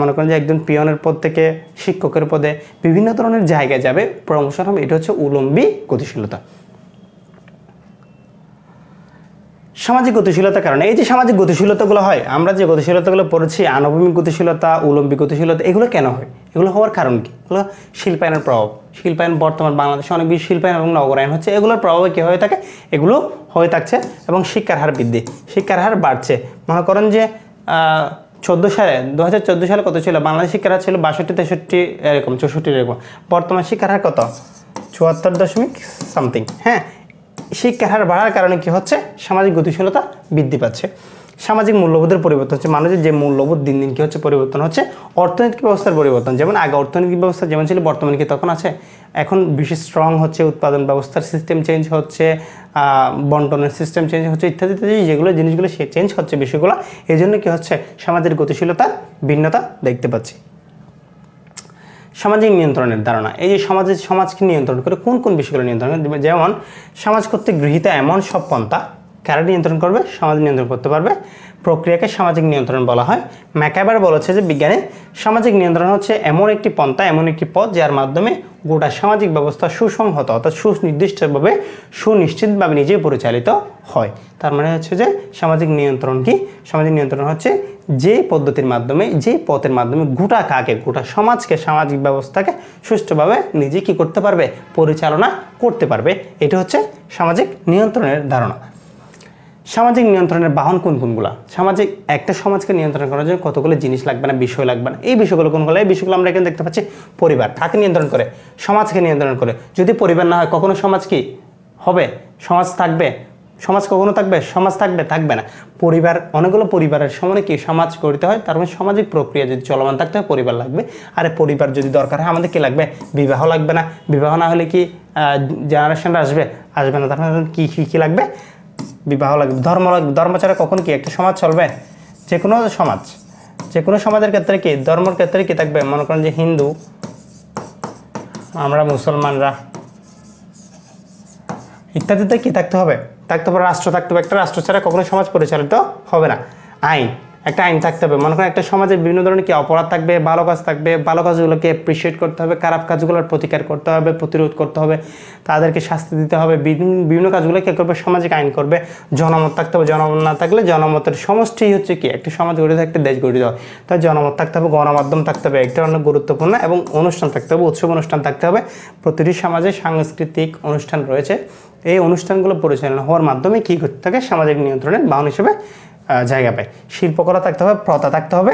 মনে করেন যে একজন পিয়নের পদ থেকে শিক্ষকের পদে বিভিন্ন ধরনের জায়গায় যাবে প্রমোশন হবে এটা হচ্ছে উলম্বী গতিশীলতা সামাজিক গতিশীলতার কারণে এই যে সামাজিক গতিশীলতাগুলো হয় আমরা যে গতিশীলতাগুলো পড়েছি আনুভূমিক গতিশীলতা উলম্বিক গতিশীলতা এগুলো কেন হয় এগুলো হওয়ার কারণ কি এগুলো শিল্পায়নের প্রভাব শিল্পায়ন বর্তমান বাংলাদেশে অনেক বেশি শিল্পায়ন এবং নগরায়ন হচ্ছে এগুলোর প্রভাবে কী হয়ে থাকে এগুলো হয়ে থাকছে এবং শিক্ষার হার বৃদ্ধি শিক্ষার হার বাড়ছে মনে করেন যে চোদ্দো সালে দু হাজার চোদ্দো সালে কত ছিল বাংলাদেশ শিক্ষার হার ছিল বাষট্টি তেষট্টি এরকম চৌষট্টি এরকম বর্তমান শিক্ষার হার কত চুয়াত্তর দশমিক সামথিং হ্যাঁ শিক্ষার হার বাড়ার কারণে কি হচ্ছে সামাজিক গতিশীলতা বৃদ্ধি পাচ্ছে সামাজিক মূল্যবোধের পরিবর্তন হচ্ছে মানুষের যে মূল্যবোধ দিন দিন কী হচ্ছে পরিবর্তন হচ্ছে অর্থনৈতিক ব্যবস্থার পরিবর্তন যেমন আগে অর্থনৈতিক ব্যবস্থা যেমন ছিল বর্তমানে কি তখন আছে এখন বেশি স্ট্রং হচ্ছে উৎপাদন ব্যবস্থার সিস্টেম চেঞ্জ হচ্ছে বন্টনের সিস্টেম চেঞ্জ হচ্ছে ইত্যাদি ইত্যাদি যেগুলো জিনিসগুলো সে চেঞ্জ হচ্ছে বিষয়গুলো এই জন্য কী হচ্ছে সমাজের গতিশীলতার ভিন্নতা দেখতে পাচ্ছি সামাজিক নিয়ন্ত্রণের ধারণা এই যে সমাজের সমাজকে নিয়ন্ত্রণ করে কোন কোন বিষয়গুলো নিয়ন্ত্রণ যেমন সমাজ কর্তৃক গৃহীত এমন সব পন্থা কারা নিয়ন্ত্রণ করবে সমাজ নিয়ন্ত্রণ করতে পারবে প্রক্রিয়াকে সামাজিক নিয়ন্ত্রণ বলা হয় ম্যাকাবার বলেছে যে বিজ্ঞানে সামাজিক নিয়ন্ত্রণ হচ্ছে এমন একটি পন্থা এমন একটি পথ যার মাধ্যমে গোটা সামাজিক ব্যবস্থা সুসংহত অর্থাৎ সুনির্দিষ্টভাবে সুনিশ্চিতভাবে নিজে পরিচালিত হয় তার মানে হচ্ছে যে সামাজিক নিয়ন্ত্রণ কি সামাজিক নিয়ন্ত্রণ হচ্ছে যে পদ্ধতির মাধ্যমে যে পথের মাধ্যমে গোটা কাকে গোটা সমাজকে সামাজিক ব্যবস্থাকে সুষ্ঠুভাবে নিজে কি করতে পারবে পরিচালনা করতে পারবে এটা হচ্ছে সামাজিক নিয়ন্ত্রণের ধারণা সামাজিক নিয়ন্ত্রণের বাহন কোন কোনগুলা সামাজিক একটা সমাজকে নিয়ন্ত্রণ করার জন্য কতগুলো জিনিস লাগবে না বিষয় লাগবে না এই বিষয়গুলো কোনগুলো এই বিষয়গুলো আমরা এখানে দেখতে পাচ্ছি পরিবার কাকে নিয়ন্ত্রণ করে সমাজকে নিয়ন্ত্রণ করে যদি পরিবার না হয় কখনো সমাজ কি হবে সমাজ থাকবে সমাজ কখনো থাকবে সমাজ থাকবে থাকবে না পরিবার অনেকগুলো পরিবারের সমানে কি সমাজ করতে হয় তার মানে সামাজিক প্রক্রিয়া যদি চলমান থাকতে হয় পরিবার লাগবে আর পরিবার যদি দরকার হয় আমাদের কি লাগবে বিবাহ লাগবে না বিবাহ না হলে কি জেনারেশনরা আসবে আসবে না তার কী মানে কী লাগবে বিবাহ লাগবে ধর্ম লাগবে ধর্ম ছাড়া কখন কি একটা সমাজ চলবে যে কোনো সমাজ যে কোনো সমাজের ক্ষেত্রে কি ধর্মর ক্ষেত্রে কি থাকবে মনে করেন যে হিন্দু আমরা মুসলমানরা ইত্যাদিতে কি থাকতে হবে থাকতে হবে রাষ্ট্র থাকতে হবে একটা রাষ্ট্র ছাড়া কখনো সমাজ পরিচালিত হবে না আইন একটা আইন থাকতে হবে মনে করেন একটা সমাজে বিভিন্ন ধরনের কি অপরাধ থাকবে ভালো কাজ থাকবে ভালো কাজগুলোকে অ্যাপ্রিসিয়েট করতে হবে খারাপ কাজগুলোর প্রতিকার করতে হবে প্রতিরোধ করতে হবে তাদেরকে শাস্তি দিতে হবে বিভিন্ন বিভিন্ন কাজগুলো কে করবে সামাজিক আইন করবে জনমত থাকতে হবে জনমত না থাকলে জনমতের সমষ্টি হচ্ছে কি একটা সমাজ গঠিত একটা দেশ গঠিত হয় তাই জনমত থাকতে হবে গণমাধ্যম থাকতে হবে একটা অনেক গুরুত্বপূর্ণ এবং অনুষ্ঠান থাকতে হবে উৎসব অনুষ্ঠান থাকতে হবে প্রতিটি সমাজে সাংস্কৃতিক অনুষ্ঠান রয়েছে এই অনুষ্ঠানগুলো পরিচালনা হওয়ার মাধ্যমে কী করতে থাকে সামাজিক নিয়ন্ত্রণের বাহন হিসেবে জায়গা পায় শিল্পকলা থাকতে হবে প্রথা থাকতে হবে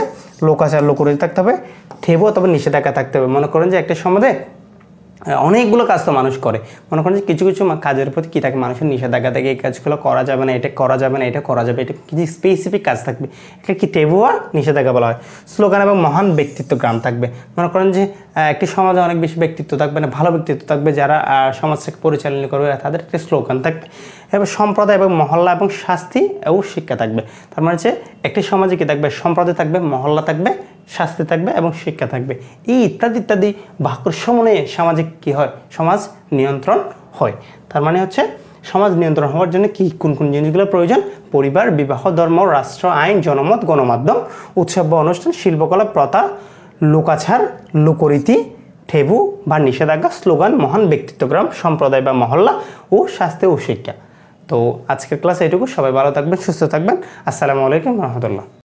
লোকাচার লোকরীতি থাকতে হবে ঠেবো তবে নিষেধাজ্ঞা থাকতে হবে মনে করেন যে একটা সমাজে অনেকগুলো কাজ তো মানুষ করে মনে করেন যে কিছু কিছু কাজের প্রতি কী থাকে মানুষের নিষেধাজ্ঞা থাকে এই কাজগুলো করা যাবে না এটা করা যাবে না এটা করা যাবে এটা কিছু স্পেসিফিক কাজ থাকবে এটা কি টেবু আর নিষেধাজ্ঞা বলা হয় স্লোগান এবং মহান ব্যক্তিত্ব গ্রাম থাকবে মনে করেন যে একটি সমাজে অনেক বেশি ব্যক্তিত্ব থাকবে না ভালো ব্যক্তিত্ব থাকবে যারা সমাজটাকে পরিচালনা করবে তাদের একটা স্লোগান থাকবে এবং সম্প্রদায় এবং মহল্লা এবং শাস্তি এবং শিক্ষা থাকবে তার মানে হচ্ছে একটি সমাজে কি থাকবে সম্প্রদায় থাকবে মহল্লা থাকবে শাস্তি থাকবে এবং শিক্ষা থাকবে এই ইত্যাদি ইত্যাদি বাক্য সমনে সামাজিক কী হয় সমাজ নিয়ন্ত্রণ হয় তার মানে হচ্ছে সমাজ নিয়ন্ত্রণ হওয়ার জন্য কি কোন কোন জিনিসগুলো প্রয়োজন পরিবার বিবাহ ধর্ম রাষ্ট্র আইন জনমত গণমাধ্যম উৎসব বা অনুষ্ঠান শিল্পকলা প্রথা লোকাছার লোকরীতি ঠেবু বা নিষেধাজ্ঞা স্লোগান মহান ব্যক্তিত্বগ্রাম সম্প্রদায় বা মহল্লা ও স্বাস্থ্য ও শিক্ষা তো আজকের ক্লাস এটুকু সবাই ভালো থাকবেন সুস্থ থাকবেন আসসালামু আলাইকুম রহমতুল্লাহ